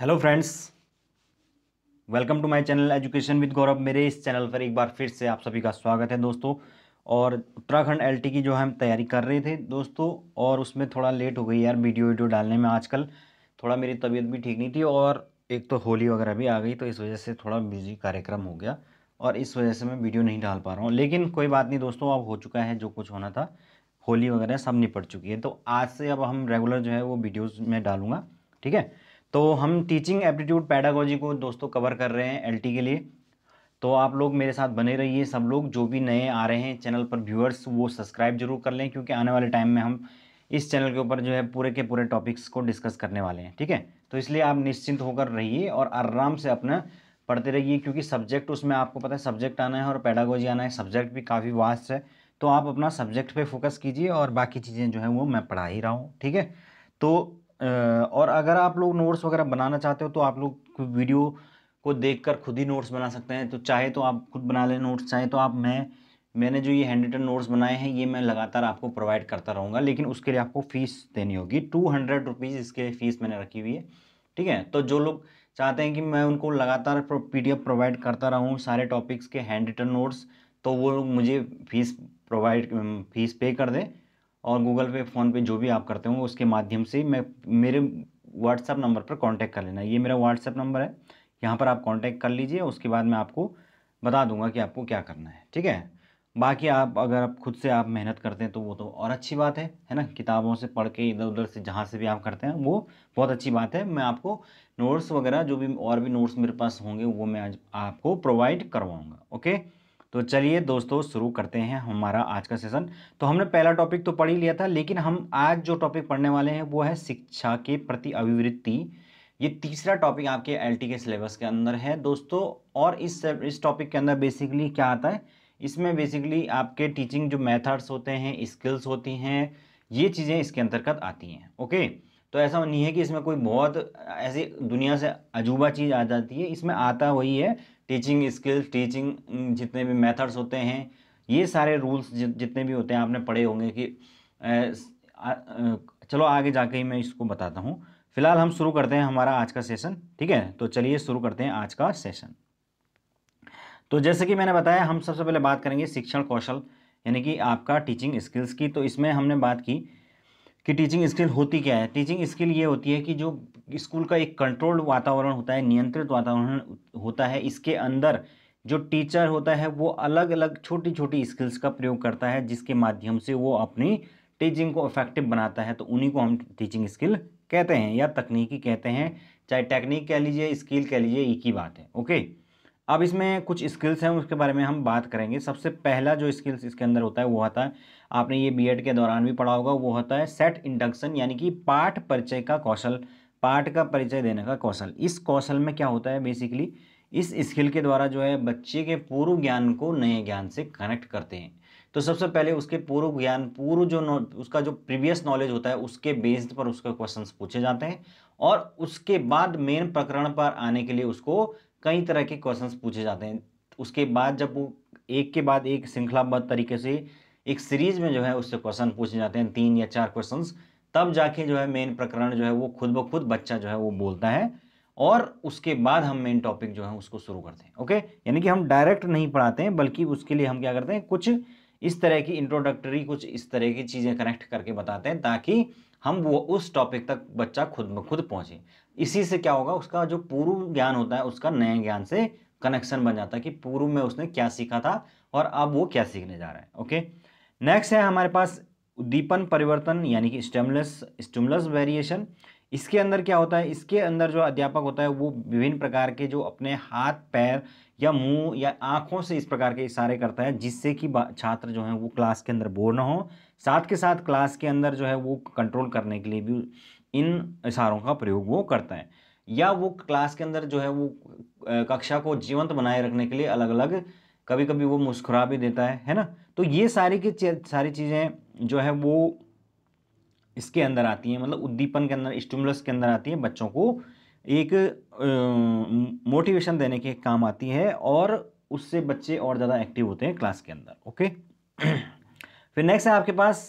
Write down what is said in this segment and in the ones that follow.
hello friends welcome to my channel education with Gaurav मेरे इस channel पर एक बार फिर से आप सभी का स्वागत है दोस्तों और उत्तराखंड एलटी की जो हम तैयारी कर रहे थे दोस्तों और उसमें थोड़ा लेट हो गई यार वीडियो वीडियो डालने में आजकल थोड़ा मेरी तबीयत भी ठीक नहीं थी और एक तो होली वगैरह भी आ गई तो इस वजह से थोड़ा बिजी कार्यक्रम हो गया और इस वजह से मैं वीडियो नहीं डाल पा रहा हूँ लेकिन कोई बात नहीं दोस्तों अब हो चुका है जो कुछ होना था होली वगैरह सब निपट चुकी है तो आज से अब हम रेगुलर जो है वो वीडियोज़ में डालूँगा ठीक है तो हम टीचिंग एप्टीट्यूड पैडागोजी को दोस्तों कवर कर रहे हैं एलटी के लिए तो आप लोग मेरे साथ बने रहिए सब लोग जो भी नए आ रहे हैं चैनल पर व्यूअर्स वो सब्सक्राइब जरूर कर लें क्योंकि आने वाले टाइम में हम इस चैनल के ऊपर जो है पूरे के पूरे टॉपिक्स को डिस्कस करने वाले हैं ठीक है तो इसलिए आप निश्चिंत होकर रहिए और आराम से अपना पढ़ते रहिए क्योंकि सब्जेक्ट उसमें आपको पता है सब्जेक्ट आना है और पैडागोजी आना है सब्जेक्ट भी काफ़ी वास्ट है तो आप अपना सब्जेक्ट पे फोकस कीजिए और बाकी चीज़ें जो है वो मैं पढ़ा ही रहा हूँ ठीक है तो और अगर आप लोग नोट्स वगैरह बनाना चाहते हो तो आप लोग वीडियो को देखकर खुद ही नोट्स बना सकते हैं तो चाहे तो आप खुद बना लें नोट्स चाहे तो आप मैं मैंने जो ये हैंड रिटन नोट्स बनाए हैं ये मैं लगातार आपको प्रोवाइड करता रहूँगा लेकिन उसके लिए आपको फ़ीस देनी होगी टू हंड्रेड रुपीज़ इसके फ़ीस मैंने रखी हुई है ठीक है तो जो लोग चाहते हैं कि मैं उनको लगातार पी डी प्रोवाइड करता रहूँ सारे टॉपिक्स के हैंड रिटन नोट्स तो वो लोग मुझे फ़ीस प्रोवाइड फ़ीस पे कर दें और गूगल पे फ़ोनपे जो भी आप करते हो उसके माध्यम से मैं मेरे व्हाट्सअप नंबर पर कांटेक्ट कर लेना ये मेरा व्हाट्सअप नंबर है यहाँ पर आप कांटेक्ट कर लीजिए उसके बाद मैं आपको बता दूंगा कि आपको क्या करना है ठीक है बाकी आप अगर आप खुद से आप मेहनत करते हैं तो वो तो और अच्छी बात है है ना किताबों से पढ़ के इधर उधर से जहाँ से भी आप करते हैं वो बहुत अच्छी बात है मैं आपको नोट्स वगैरह जो भी और भी नोट्स मेरे पास होंगे वो मैं आज आपको प्रोवाइड करवाऊँगा ओके तो चलिए दोस्तों शुरू करते हैं हमारा आज का सेशन तो हमने पहला टॉपिक तो पढ़ ही लिया था लेकिन हम आज जो टॉपिक पढ़ने वाले हैं वो है शिक्षा के प्रति अभिवृत्ति ये तीसरा टॉपिक आपके एल के सिलेबस के अंदर है दोस्तों और इस इस टॉपिक के अंदर बेसिकली क्या आता है इसमें बेसिकली आपके टीचिंग जो मेथड्स होते हैं स्किल्स होती हैं ये चीज़ें इसके अंतर्गत आती हैं ओके तो ऐसा नहीं है कि इसमें कोई बहुत ऐसी दुनिया से अजूबा चीज़ आ जाती है इसमें आता वही है टीचिंग स्किल्स टीचिंग जितने भी मेथड्स होते हैं ये सारे रूल्स जितने भी होते हैं आपने पढ़े होंगे कि चलो आगे जाके ही मैं इसको बताता हूँ फिलहाल हम शुरू करते हैं हमारा आज का सेशन ठीक है तो चलिए शुरू करते हैं आज का सेशन तो जैसे कि मैंने बताया हम सबसे पहले बात करेंगे शिक्षण कौशल यानी कि आपका टीचिंग स्किल्स की तो इसमें हमने बात की कि टीचिंग स्किल होती क्या है टीचिंग स्किल ये होती है कि जो स्कूल का एक कंट्रोल्ड वातावरण होता है नियंत्रित वातावरण होता है इसके अंदर जो टीचर होता है वो अलग अलग छोटी छोटी स्किल्स का प्रयोग करता है जिसके माध्यम से वो अपनी टीचिंग को इफेक्टिव बनाता है तो उन्हीं को हम टीचिंग स्किल कहते हैं या तकनीकी कहते हैं चाहे टेक्निक कह लीजिए स्किल कह लीजिए एक ही बात है ओके अब इसमें कुछ स्किल्स हैं उसके बारे में हम बात करेंगे सबसे पहला जो स्किल्स इसके अंदर होता है वो आता है आपने ये बी के दौरान भी पढ़ा होगा वो होता है सेट इंडक्शन यानी कि पाठ परिचय का कौशल पाठ का परिचय देने का कौशल इस कौशल में क्या होता है बेसिकली इस स्किल के द्वारा जो है बच्चे के पूर्व ज्ञान को नए ज्ञान से कनेक्ट करते हैं तो सबसे पहले उसके पूर्व ज्ञान पूर्व जो उसका जो प्रीवियस नॉलेज होता है उसके बेस्ड पर उसके क्वेश्चन पूछे जाते हैं और उसके बाद मेन प्रकरण पर आने के लिए उसको कई तरह के क्वेश्चन पूछे जाते हैं उसके बाद जब वो एक के बाद एक श्रृंखलाबद्ध तरीके से एक सीरीज में जो है उससे क्वेश्चन पूछे जाते हैं तीन या चार क्वेश्चन तब जाके जो है मेन प्रकरण जो है वो खुद ब खुद बच्चा जो है वो बोलता है और उसके बाद हम मेन टॉपिक जो है उसको शुरू करते हैं ओके यानी कि हम डायरेक्ट नहीं पढ़ाते हैं बल्कि उसके लिए हम क्या करते हैं कुछ इस तरह की इंट्रोडक्टरी कुछ इस तरह की चीज़ें कनेक्ट करके बताते हैं ताकि हम वो उस टॉपिक तक बच्चा खुद ब खुद पहुँचे इसी से क्या होगा उसका जो पूर्व ज्ञान होता है उसका नए ज्ञान से कनेक्शन बन जाता है कि पूर्व में उसने क्या सीखा था और अब वो क्या सीखने जा रहा है ओके नेक्स्ट है हमारे पास उद्दीपन परिवर्तन यानी कि स्टेमलेस स्टमलस वेरिएशन इसके अंदर क्या होता है इसके अंदर जो अध्यापक होता है वो विभिन्न प्रकार के जो अपने हाथ पैर या मुंह या आँखों से इस प्रकार के इशारे करता है जिससे कि छात्र जो है वो क्लास के अंदर बोर ना हो साथ के साथ क्लास के अंदर जो है वो कंट्रोल करने के लिए भी इन इशारों का प्रयोग वो करता है या वो क्लास के अंदर जो है वो कक्षा को जीवंत बनाए रखने के लिए अलग अलग कभी कभी वो मुस्कुरा भी देता है है ना तो ये सारी की सारी चीज़ें जो है वो इसके अंदर आती हैं मतलब उद्दीपन के अंदर स्टिमुलस के अंदर आती हैं बच्चों को एक मोटिवेशन देने के काम आती है और उससे बच्चे और ज़्यादा एक्टिव होते हैं क्लास के अंदर ओके फिर नेक्स्ट है आपके पास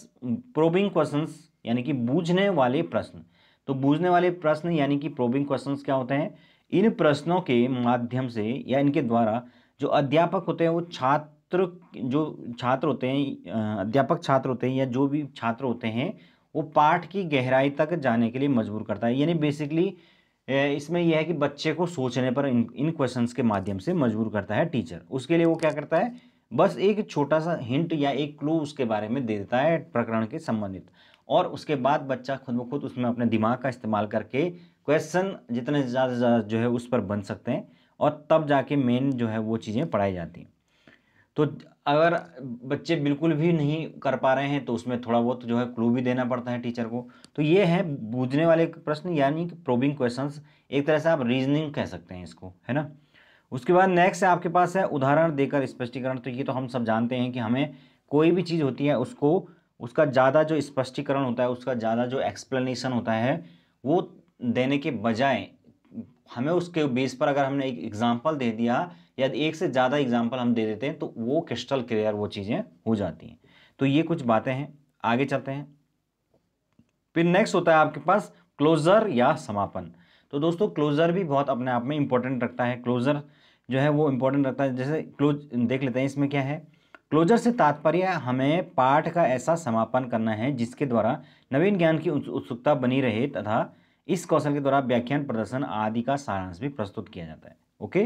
प्रोबिंग क्वेश्चंस यानी कि बूझने वाले प्रश्न तो बूझने वाले प्रश्न यानी कि प्रोबिंग क्वेश्चंस क्या होते हैं इन प्रश्नों के माध्यम से या इनके द्वारा जो अध्यापक होते हैं वो छात्र जो छात्र होते हैं अध्यापक छात्र होते हैं या जो भी छात्र होते हैं वो पाठ की गहराई तक जाने के लिए मजबूर करता है यानी बेसिकली इसमें यह है कि बच्चे को सोचने पर इन इन क्वेश्चंस के माध्यम से मजबूर करता है टीचर उसके लिए वो क्या करता है बस एक छोटा सा हिंट या एक क्लू उसके बारे में दे देता है प्रकरण के संबंधित और उसके बाद बच्चा खुद ब खुद उसमें अपने दिमाग का इस्तेमाल करके क्वेश्चन जितने ज़्यादा से ज़्यादा जो है उस पर बन सकते हैं और तब जाके मेन जो है वो चीज़ें पढ़ाई जाती हैं तो अगर बच्चे बिल्कुल भी नहीं कर पा रहे हैं तो उसमें थोड़ा बहुत जो है क्लू भी देना पड़ता है टीचर को तो ये है बूझने वाले प्रश्न यानी कि प्रोबिंग क्वेश्चंस एक तरह से आप रीजनिंग कह सकते हैं इसको है ना उसके बाद नेक्स्ट आपके पास है उदाहरण देकर स्पष्टीकरण तो ये तो हम सब जानते हैं कि हमें कोई भी चीज़ होती है उसको उसका ज़्यादा जो स्पष्टीकरण होता है उसका ज़्यादा जो एक्सप्लेनेशन होता है वो देने के बजाय हमें उसके बेस पर अगर हमने एक एग्जाम्पल दे दिया या एक से ज़्यादा एग्जाम्पल हम दे देते हैं तो वो क्रिस्टल क्लियर वो चीज़ें हो जाती हैं तो ये कुछ बातें हैं आगे चलते हैं फिर नेक्स्ट होता है आपके पास क्लोज़र या समापन तो दोस्तों क्लोज़र भी बहुत अपने आप में इंपॉर्टेंट रखता है क्लोज़र जो है वो इम्पोर्टेंट रखता है जैसे क्लोज देख लेते हैं इसमें क्या है क्लोजर से तात्पर्य हमें पाठ का ऐसा समापन करना है जिसके द्वारा नवीन ज्ञान की उत्सुकता बनी रहे तथा इस कौशल के द्वारा व्याख्यान प्रदर्शन आदि का सारांश भी प्रस्तुत किया जाता है ओके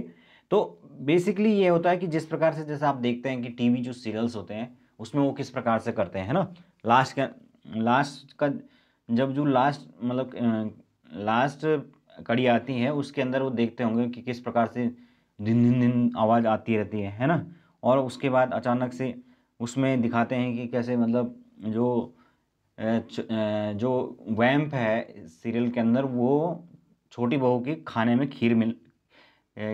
तो बेसिकली ये होता है कि जिस प्रकार से जैसे आप देखते हैं कि टीवी जो सीरियल्स होते हैं उसमें वो किस प्रकार से करते हैं है ना लास्ट का लास्ट का जब जो लास्ट मतलब लास्ट कड़ी आती है उसके अंदर वो देखते होंगे कि किस प्रकार से दिन दिन दिन आवाज़ आती रहती है है ना और उसके बाद अचानक से उसमें दिखाते हैं कि कैसे मतलब जो जो वैम्प है सीरियल के अंदर वो छोटी बहू की खाने में खीर मिल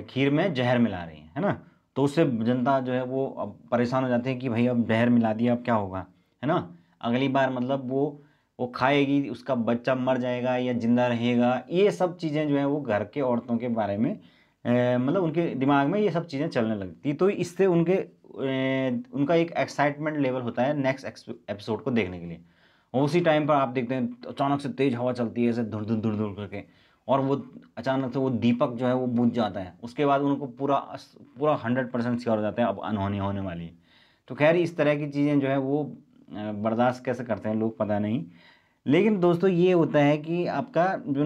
खीर में जहर मिला रही है है ना तो उससे जनता जो है वो अब परेशान हो जाती है कि भाई अब जहर मिला दिया अब क्या होगा है ना अगली बार मतलब वो वो खाएगी उसका बच्चा मर जाएगा या जिंदा रहेगा ये सब चीज़ें जो है वो घर के औरतों के बारे में मतलब उनके दिमाग में ये सब चीज़ें चलने लगती तो इससे उनके ए, उनका एक एक्साइटमेंट लेवल होता है नेक्स्ट एपिसोड को देखने के लिए और उसी टाइम पर आप देखते हैं तो अचानक से तेज़ हवा चलती है ऐसे धुर धुर धुर धुर करके और वो अचानक से वो दीपक जो है वो बुझ जाता है उसके बाद उनको पूरा पूरा हंड्रेड परसेंट श्योर हो जाता है अब अनहोनी होने वाली है तो खैर इस तरह की चीज़ें जो है वो बर्दाश्त कैसे करते हैं लोग पता नहीं लेकिन दोस्तों ये होता है कि आपका जो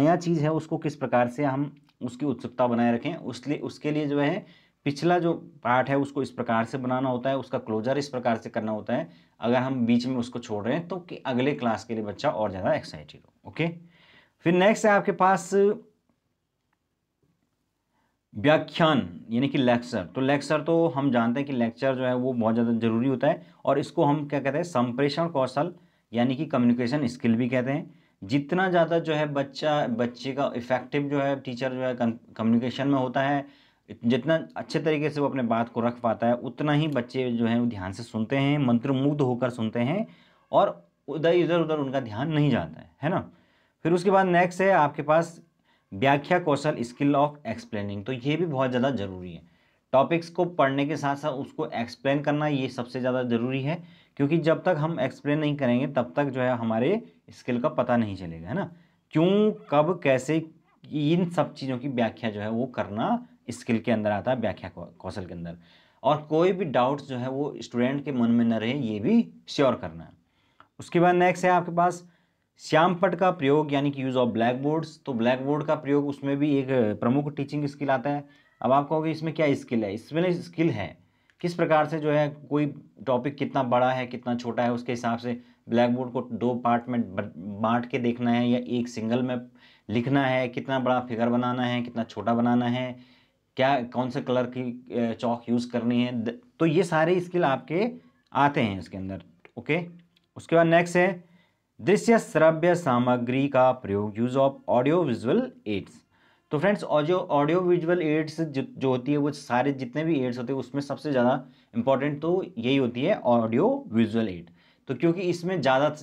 नया चीज़ है उसको किस प्रकार से हम उसकी उत्सुकता बनाए रखें उसलिए उसके लिए जो है पिछला जो पार्ट है उसको इस प्रकार से बनाना होता है उसका क्लोजर इस प्रकार से करना होता है अगर हम बीच में उसको छोड़ रहे हैं तो कि अगले क्लास के लिए बच्चा और ज़्यादा एक्साइटेड हो ओके फिर नेक्स्ट है आपके पास व्याख्यान यानी कि लेक्चर तो लेक्चर तो हम जानते हैं कि लेक्चर जो है वो बहुत ज़्यादा जरूरी होता है और इसको हम क्या कहते हैं संप्रेषण कौशल यानी कि कम्युनिकेशन स्किल भी कहते हैं जितना ज़्यादा जो है बच्चा बच्चे का इफेक्टिव जो है टीचर जो है कम्युनिकेशन में होता है जितना अच्छे तरीके से वो अपने बात को रख पाता है उतना ही बच्चे जो हैं वो ध्यान से सुनते हैं मंत्रमुग्ध होकर सुनते हैं और उधर इधर उधर उनका ध्यान नहीं जाता है है ना फिर उसके बाद नेक्स्ट है आपके पास व्याख्या कौशल स्किल ऑफ एक्सप्लेनिंग तो ये भी बहुत ज़्यादा ज़रूरी है टॉपिक्स को पढ़ने के साथ साथ उसको एक्सप्लेन करना ये सबसे ज़्यादा ज़रूरी है क्योंकि जब तक हम एक्सप्लेन नहीं करेंगे तब तक जो है हमारे स्किल का पता नहीं चलेगा है ना क्यों कब कैसे इन सब चीज़ों की व्याख्या जो है वो करना स्किल के अंदर आता है व्याख्या कौशल के अंदर और कोई भी डाउट्स जो है वो स्टूडेंट के मन में न रहे ये भी श्योर करना है उसके बाद नेक्स्ट है आपके पास श्यामपट का प्रयोग यानी कि यूज़ ऑफ ब्लैक बोर्ड्स तो ब्लैक बोर्ड का प्रयोग उसमें भी एक प्रमुख टीचिंग स्किल आता है अब आप कहोगे इसमें क्या स्किल है इसमें स्किल है किस प्रकार से जो है कोई टॉपिक कितना बड़ा है कितना छोटा है उसके हिसाब से ब्लैक बोर्ड को दो पार्ट में बांट के देखना है या एक सिंगल में लिखना है कितना बड़ा फिगर बनाना है कितना छोटा बनाना है क्या कौन से कलर की चौक यूज़ करनी है तो ये सारे स्किल आपके आते हैं इसके अंदर ओके उसके बाद नेक्स्ट है दृश्य श्रव्य सामग्री का प्रयोग use of audio visual aids तो friends audio audio visual aids जो होती है वो सारे जितने भी एड्स होते हैं उसमें सबसे ज़्यादा इंपॉर्टेंट तो यही होती है ऑडियो विजुअल एड तो क्योंकि इसमें ज़्यादा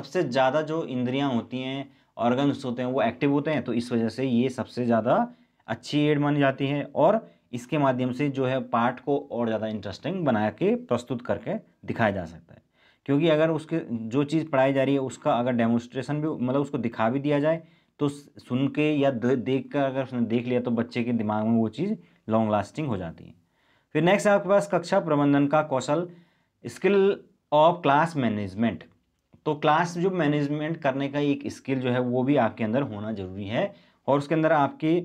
सबसे ज़्यादा जो इंद्रियां होती हैं ऑर्गन्स होते हैं वो एक्टिव होते हैं तो इस वजह से ये सबसे ज़्यादा अच्छी एड मानी जाती है और इसके माध्यम से जो है पाठ को और ज़्यादा इंटरेस्टिंग बना के प्रस्तुत करके दिखाया जा सकता है क्योंकि अगर उसके जो चीज़ पढ़ाई जा रही है उसका अगर डेमोस्ट्रेशन भी मतलब उसको दिखा भी दिया जाए तो सुन के या देख कर अगर उसने देख लिया तो बच्चे के दिमाग में वो चीज़ लॉन्ग लास्टिंग हो जाती है फिर नेक्स्ट आपके पास कक्षा प्रबंधन का कौशल स्किल ऑफ क्लास मैनेजमेंट तो क्लास जो मैनेजमेंट करने का एक स्किल जो है वो भी आपके अंदर होना जरूरी है और उसके अंदर आपकी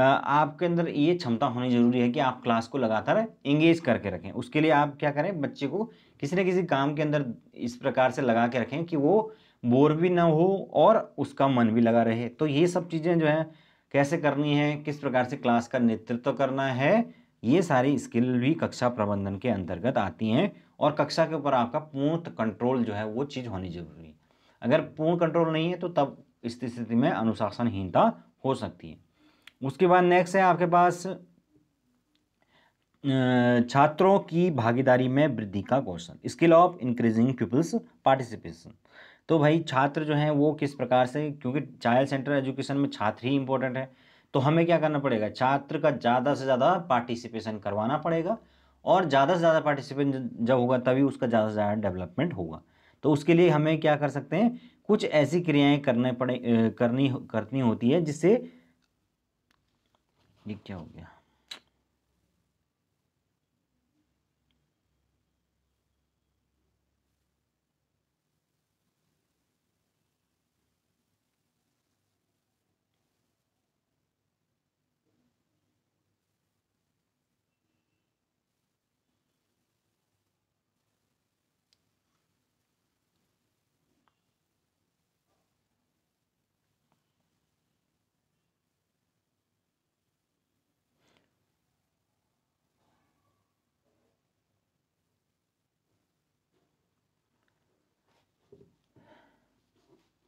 आपके अंदर ये क्षमता होनी जरूरी है कि आप क्लास को लगातार इंगेज करके रखें उसके लिए आप क्या करें बच्चे को किसी न किसी काम के अंदर इस प्रकार से लगा के रखें कि वो बोर भी ना हो और उसका मन भी लगा रहे तो ये सब चीज़ें जो है कैसे करनी है किस प्रकार से क्लास का नेतृत्व करना है ये सारी स्किल भी कक्षा प्रबंधन के अंतर्गत आती हैं और कक्षा के ऊपर आपका पूर्ण कंट्रोल जो है वो चीज़ होनी जरूरी है अगर पूर्ण कंट्रोल नहीं है तो तब इस स्थिति में अनुशासनहीनता हो सकती है उसके बाद नेक्स्ट है आपके पास छात्रों की भागीदारी में वृद्धि का question skill of increasing people's participation तो भाई छात्र जो हैं वो किस प्रकार से क्योंकि चाइल्ड सेंटर एजुकेशन में छात्र ही इंपॉर्टेंट है तो हमें क्या करना पड़ेगा छात्र का ज़्यादा से ज़्यादा पार्टिसिपेशन करवाना पड़ेगा और ज़्यादा से ज़्यादा पार्टिसिपेशन जब होगा तभी उसका ज़्यादा से ज़्यादा डेवलपमेंट होगा तो उसके लिए हमें क्या कर सकते हैं कुछ ऐसी क्रियाएँ करने पड़े करनी करनी होती है जिससे ये क्या हो गया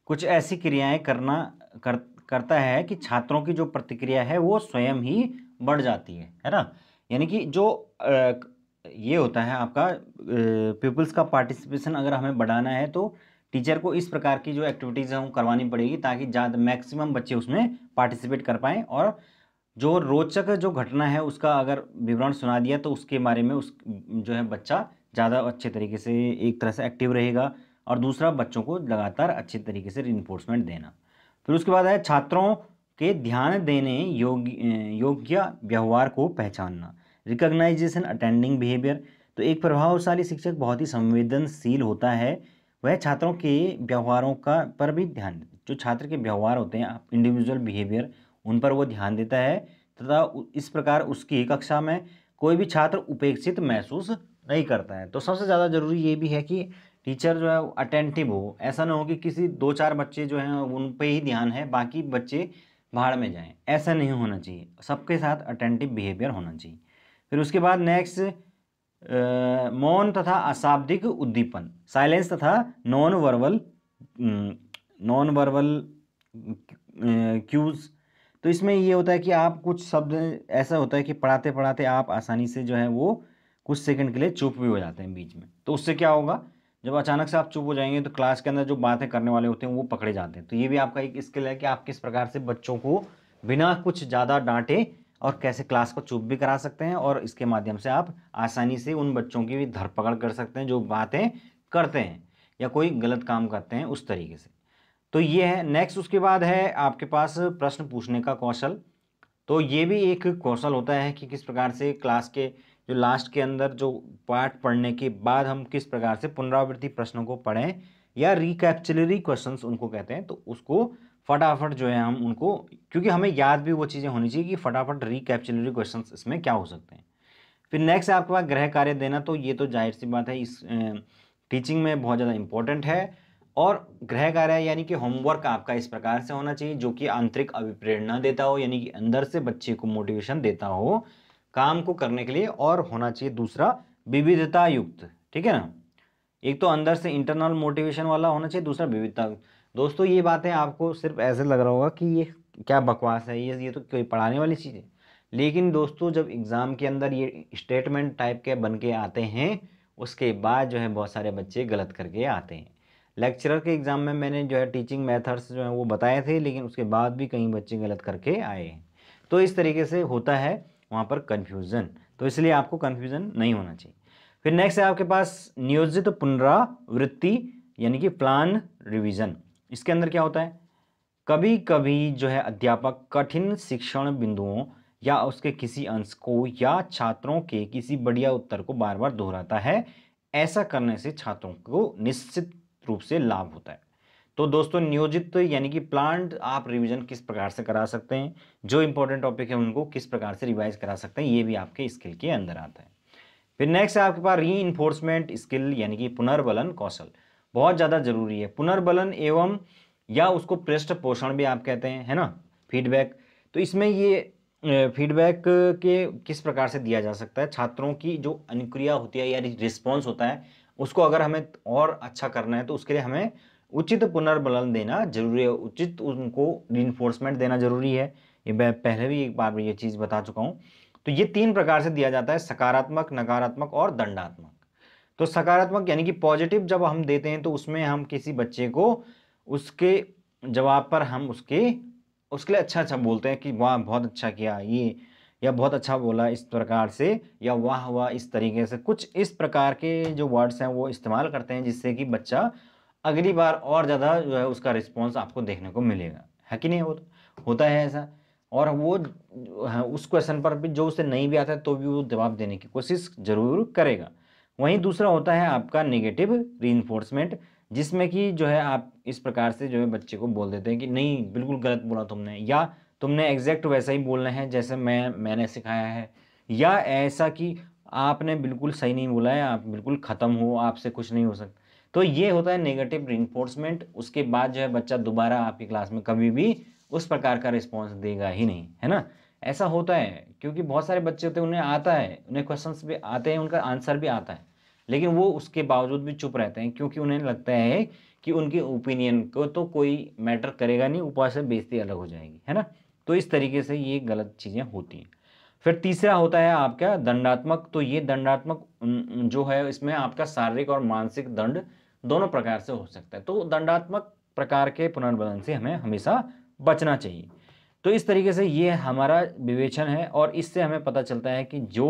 कुछ ऐसी क्रियाएं करना कर, करता है कि छात्रों की जो प्रतिक्रिया है वो स्वयं ही बढ़ जाती है है ना यानी कि जो ये होता है आपका पीपल्स का पार्टिसिपेशन अगर हमें बढ़ाना है तो टीचर को इस प्रकार की जो एक्टिविटीज़ हैं वो करवानी पड़ेगी ताकि ज़्यादा मैक्सिमम बच्चे उसमें पार्टिसिपेट कर पाएँ और जो रोचक जो घटना है उसका अगर विवरण सुना दिया तो उसके बारे में उस जो है बच्चा ज़्यादा अच्छे तरीके से एक तरह से एक्टिव रहेगा और दूसरा बच्चों को लगातार अच्छे तरीके से रिइन्फोर्समेंट देना फिर उसके बाद आया छात्रों के ध्यान देने योग्य योग्य व्यवहार को पहचानना रिकग्नाइजेशन अटेंडिंग बिहेवियर तो एक प्रभावशाली शिक्षक बहुत ही संवेदनशील होता है वह छात्रों के व्यवहारों का पर भी ध्यान जो छात्र के व्यवहार होते हैं इंडिविजुअल बिहेवियर उन पर वो ध्यान देता है तथा इस प्रकार उसकी कक्षा में कोई भी छात्र उपेक्षित महसूस नहीं करता है तो सबसे ज़्यादा जरूरी ये भी है कि टीचर जो है अटेंटिव हो ऐसा ना हो कि किसी दो चार बच्चे जो हैं उन पर ही ध्यान है बाकी बच्चे भाड़ में जाएं ऐसा नहीं होना चाहिए सबके साथ अटेंटिव बिहेवियर होना चाहिए फिर उसके बाद नेक्स्ट मौन तथा अशाब्दिक उद्दीपन साइलेंस तथा non verbal non verbal cues तो इसमें ये होता है कि आप कुछ शब्द ऐसा होता है कि पढ़ाते पढ़ाते आप आसानी से जो है वो कुछ सेकंड के लिए चुप भी हो जाते हैं बीच में तो उससे क्या होगा जब अचानक से आप चुप हो जाएंगे तो क्लास के अंदर जो बातें करने वाले होते हैं वो पकड़े जाते हैं तो ये भी आपका एक स्किल है कि आप किस प्रकार से बच्चों को बिना कुछ ज़्यादा डांटे और कैसे क्लास को चुप भी करा सकते हैं और इसके माध्यम से आप आसानी से उन बच्चों की भी धरपकड़ कर सकते हैं जो बातें करते हैं या कोई गलत काम करते हैं उस तरीके से तो ये है नेक्स्ट उसके बाद है आपके पास प्रश्न पूछने का कौशल तो ये भी एक कौशल होता है कि किस प्रकार से क्लास के जो लास्ट के अंदर जो पार्ट पढ़ने के बाद हम किस प्रकार से पुनरावृत्ति प्रश्नों को पढ़ें या रिकैप्चुलरी क्वेश्चंस उनको कहते हैं तो उसको फटाफट जो है हम उनको क्योंकि हमें याद भी वो चीज़ें होनी चाहिए कि फटाफट रिकैप्चुलरी क्वेश्चन इसमें क्या हो सकते हैं फिर नेक्स्ट आपके पास गृह कार्य देना तो ये तो जाहिर सी बात है इस टीचिंग में बहुत ज़्यादा इंपॉर्टेंट है और गृह कार्य यानी कि होमवर्क आपका इस प्रकार से होना चाहिए जो कि आंतरिक अभिप्रेरणा देता हो यानी कि अंदर से बच्चे को मोटिवेशन देता हो काम को करने के लिए और होना चाहिए दूसरा विविधता युक्त ठीक है ना एक तो अंदर से इंटरनल मोटिवेशन वाला होना चाहिए दूसरा विविधता दोस्तों ये बातें आपको सिर्फ ऐसे लग रहा होगा कि ये क्या बकवास है ये ये तो कोई पढ़ाने वाली चीज़ है लेकिन दोस्तों जब एग्ज़ाम के अंदर ये स्टेटमेंट टाइप के बन के आते हैं उसके बाद जो है बहुत सारे बच्चे गलत करके आते हैं लेक्चरर के एग्ज़ाम में मैंने जो है टीचिंग मेथड्स जो है वो बताए थे लेकिन उसके बाद भी कई बच्चे गलत करके आए हैं तो इस तरीके से होता है वहाँ पर कन्फ्यूज़न तो इसलिए आपको कन्फ्यूज़न नहीं होना चाहिए फिर नेक्स्ट है आपके पास नियोजित पुनरावृत्ति यानी कि प्लान रिवीजन इसके अंदर क्या होता है कभी कभी जो है अध्यापक कठिन शिक्षण बिंदुओं या उसके किसी अंश को या छात्रों के किसी बढ़िया उत्तर को बार बार दोहराता है ऐसा करने से छात्रों को निश्चित रूप से लाभ होता है तो दोस्तों नियोजित तो यानी कि प्लांट आप रिवीजन किस प्रकार से करा सकते हैं जो इंपॉर्टेंट टॉपिक है उनको किस प्रकार से रिवाइज करा सकते हैं ये भी आपके स्किल के अंदर आता है फिर नेक्स्ट है आपके पास री इन्फोर्समेंट स्किल यानी कि पुनर्बलन कौशल बहुत ज़्यादा जरूरी है पुनर्बलन एवं या उसको पृष्ठ पोषण भी आप कहते हैं है ना फीडबैक तो इसमें ये फीडबैक के किस प्रकार से दिया जा सकता है छात्रों की जो अनुक्रिया होती है या रिस्पॉन्स होता है उसको अगर हमें और अच्छा करना है तो उसके लिए हमें उचित पुनर्बलन देना जरूरी है उचित उनको रिइन्फोर्समेंट देना जरूरी है ये मैं पहले भी एक बार में ये चीज़ बता चुका हूँ तो ये तीन प्रकार से दिया जाता है सकारात्मक नकारात्मक और दंडात्मक तो सकारात्मक यानी कि पॉजिटिव जब हम देते हैं तो उसमें हम किसी बच्चे को उसके जवाब पर हम उसके उसके लिए अच्छा अच्छा बोलते हैं कि वाह बहुत अच्छा किया ये या बहुत अच्छा बोला इस प्रकार से या वाह वाह इस तरीके से कुछ इस प्रकार के जो वर्ड्स हैं वो इस्तेमाल करते हैं जिससे कि बच्चा अगली बार और ज़्यादा जो है उसका रिस्पॉन्स आपको देखने को मिलेगा है कि नहीं वो तो होता है ऐसा और वो उस क्वेश्चन पर भी जो उसे नहीं भी आता है तो भी वो जवाब देने की कोशिश जरूर करेगा वहीं दूसरा होता है आपका नेगेटिव री जिसमें कि जो है आप इस प्रकार से जो है बच्चे को बोल देते हैं कि नहीं बिल्कुल गलत बोला तुमने या तुमने एग्जैक्ट वैसा ही बोलना है जैसे मैं मैंने सिखाया है या ऐसा कि आपने बिल्कुल सही नहीं बोला है आप बिल्कुल ख़त्म हो आपसे कुछ नहीं हो सकता तो ये होता है नेगेटिव रिन्फोर्समेंट उसके बाद जो है बच्चा दोबारा आपकी क्लास में कभी भी उस प्रकार का रिस्पॉन्स देगा ही नहीं है ना ऐसा होता है क्योंकि बहुत सारे बच्चे होते हैं उन्हें आता है उन्हें क्वेश्चंस भी आते हैं उनका आंसर भी आता है लेकिन वो उसके बावजूद भी चुप रहते हैं क्योंकि उन्हें लगता है कि उनके ओपिनियन को तो कोई मैटर करेगा नहीं ऊपर से बेजती अलग हो जाएगी है ना तो इस तरीके से ये गलत चीज़ें होती हैं फिर तीसरा होता है आपका दंडात्मक तो ये दंडात्मक जो है इसमें आपका शारीरिक और मानसिक दंड दोनों प्रकार से हो सकता है तो दंडात्मक प्रकार के पुनर्वलन से हमें हमेशा बचना चाहिए तो इस तरीके से ये हमारा विवेचन है और इससे हमें पता चलता है कि जो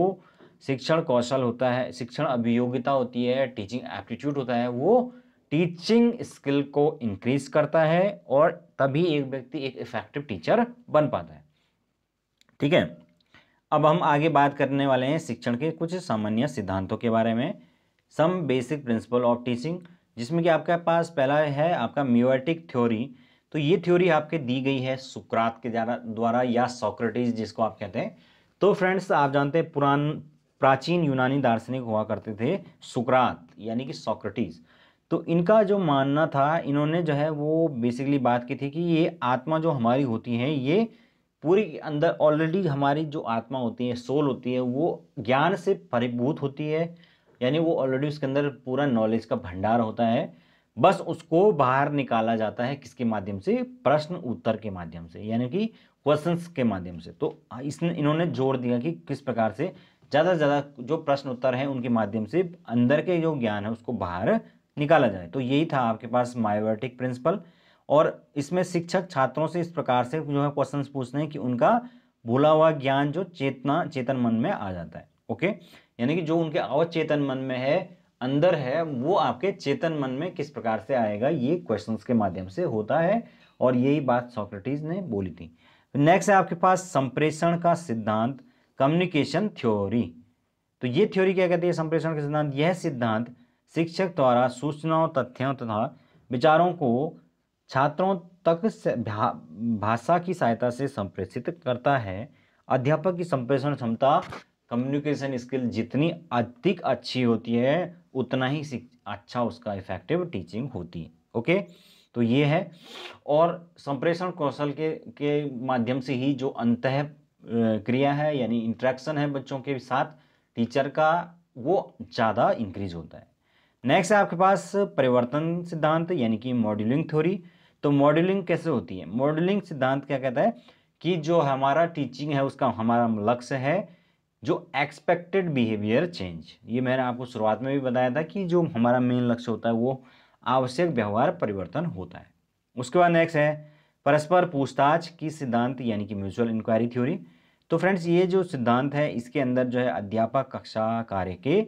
शिक्षण कौशल होता है शिक्षण अभियोग्यता होती है टीचिंग एप्टीट्यूड होता है वो टीचिंग स्किल को इंक्रीज करता है और तभी एक व्यक्ति एक इफेक्टिव टीचर बन पाता है ठीक है अब हम आगे बात करने वाले हैं शिक्षण के कुछ सामान्य सिद्धांतों के बारे में some basic principle of teaching जिसमें कि आपके पास पहला है आपका म्यूएटिक थ्योरी तो ये थ्योरी आपके दी गई है सुक्रात के द्वारा या सोक्रेटिस जिसको आप कहते हैं तो फ्रेंड्स आप जानते हैं पुरान प्राचीन यूनानी दार्शनिक हुआ करते थे सुक्रात यानी कि सोक्रेटिस तो इनका जो मानना था इन्होंने जो है वो बेसिकली बात की थी कि ये आत्मा जो हमारी होती है ये पूरी अंदर ऑलरेडी हमारी जो आत्मा होती है सोल होती है वो ज्ञान से परिभूत होती है यानी वो ऑलरेडी उसके अंदर पूरा नॉलेज का भंडार होता है बस उसको बाहर निकाला जाता है किसके माध्यम से प्रश्न उत्तर के माध्यम से यानी कि क्वेश्चंस के माध्यम से तो इसने इन्होंने जोर दिया कि किस प्रकार से ज़्यादा से ज़्यादा जो प्रश्न उत्तर हैं उनके माध्यम से अंदर के जो ज्ञान है उसको बाहर निकाला जाए तो यही था आपके पास मायोवर्टिक प्रिंसिपल और इसमें शिक्षक छात्रों से इस प्रकार से जो है क्वेश्चन पूछते हैं कि उनका भूला हुआ ज्ञान जो चेतना चेतन मन में आ जाता है ओके यानी कि जो उनके अवचेतन मन में है अंदर है वो आपके चेतन मन में किस प्रकार से आएगा ये क्वेश्चंस के माध्यम से होता है और यही बात सॉक्रेटिस ने बोली थी नेक्स्ट है आपके पास संप्रेषण का सिद्धांत कम्युनिकेशन थ्योरी तो ये थ्योरी क्या कहती है संप्रेषण का सिद्धांत यह सिद्धांत शिक्षक द्वारा सूचनाओं तथ्यों तथा विचारों को छात्रों तक भाषा की सहायता से संप्रेषित करता है अध्यापक की संप्रेषण क्षमता कम्युनिकेशन स्किल जितनी अधिक अच्छी होती है उतना ही अच्छा उसका इफेक्टिव टीचिंग होती है ओके तो ये है और संप्रेषण कौशल के के माध्यम से ही जो अंत क्रिया है यानी इंट्रैक्शन है बच्चों के साथ टीचर का वो ज़्यादा इंक्रीज होता है नेक्स्ट है आपके पास परिवर्तन सिद्धांत यानी कि मॉड्यूलिंग थ्योरी तो मॉड्यूलिंग कैसे होती है मॉड्यूलिंग सिद्धांत क्या कहता है कि जो हमारा टीचिंग है उसका हमारा लक्ष्य है जो एक्सपेक्टेड बिहेवियर चेंज ये मैंने आपको शुरुआत में भी बताया था कि जो हमारा मेन लक्ष्य होता है वो आवश्यक व्यवहार परिवर्तन होता है उसके बाद नेक्स्ट है परस्पर पूछताछ की सिद्धांत यानी कि म्यूचुअल इंक्वायरी थ्योरी तो फ्रेंड्स ये जो सिद्धांत है इसके अंदर जो है अध्यापक कक्षा कार्य के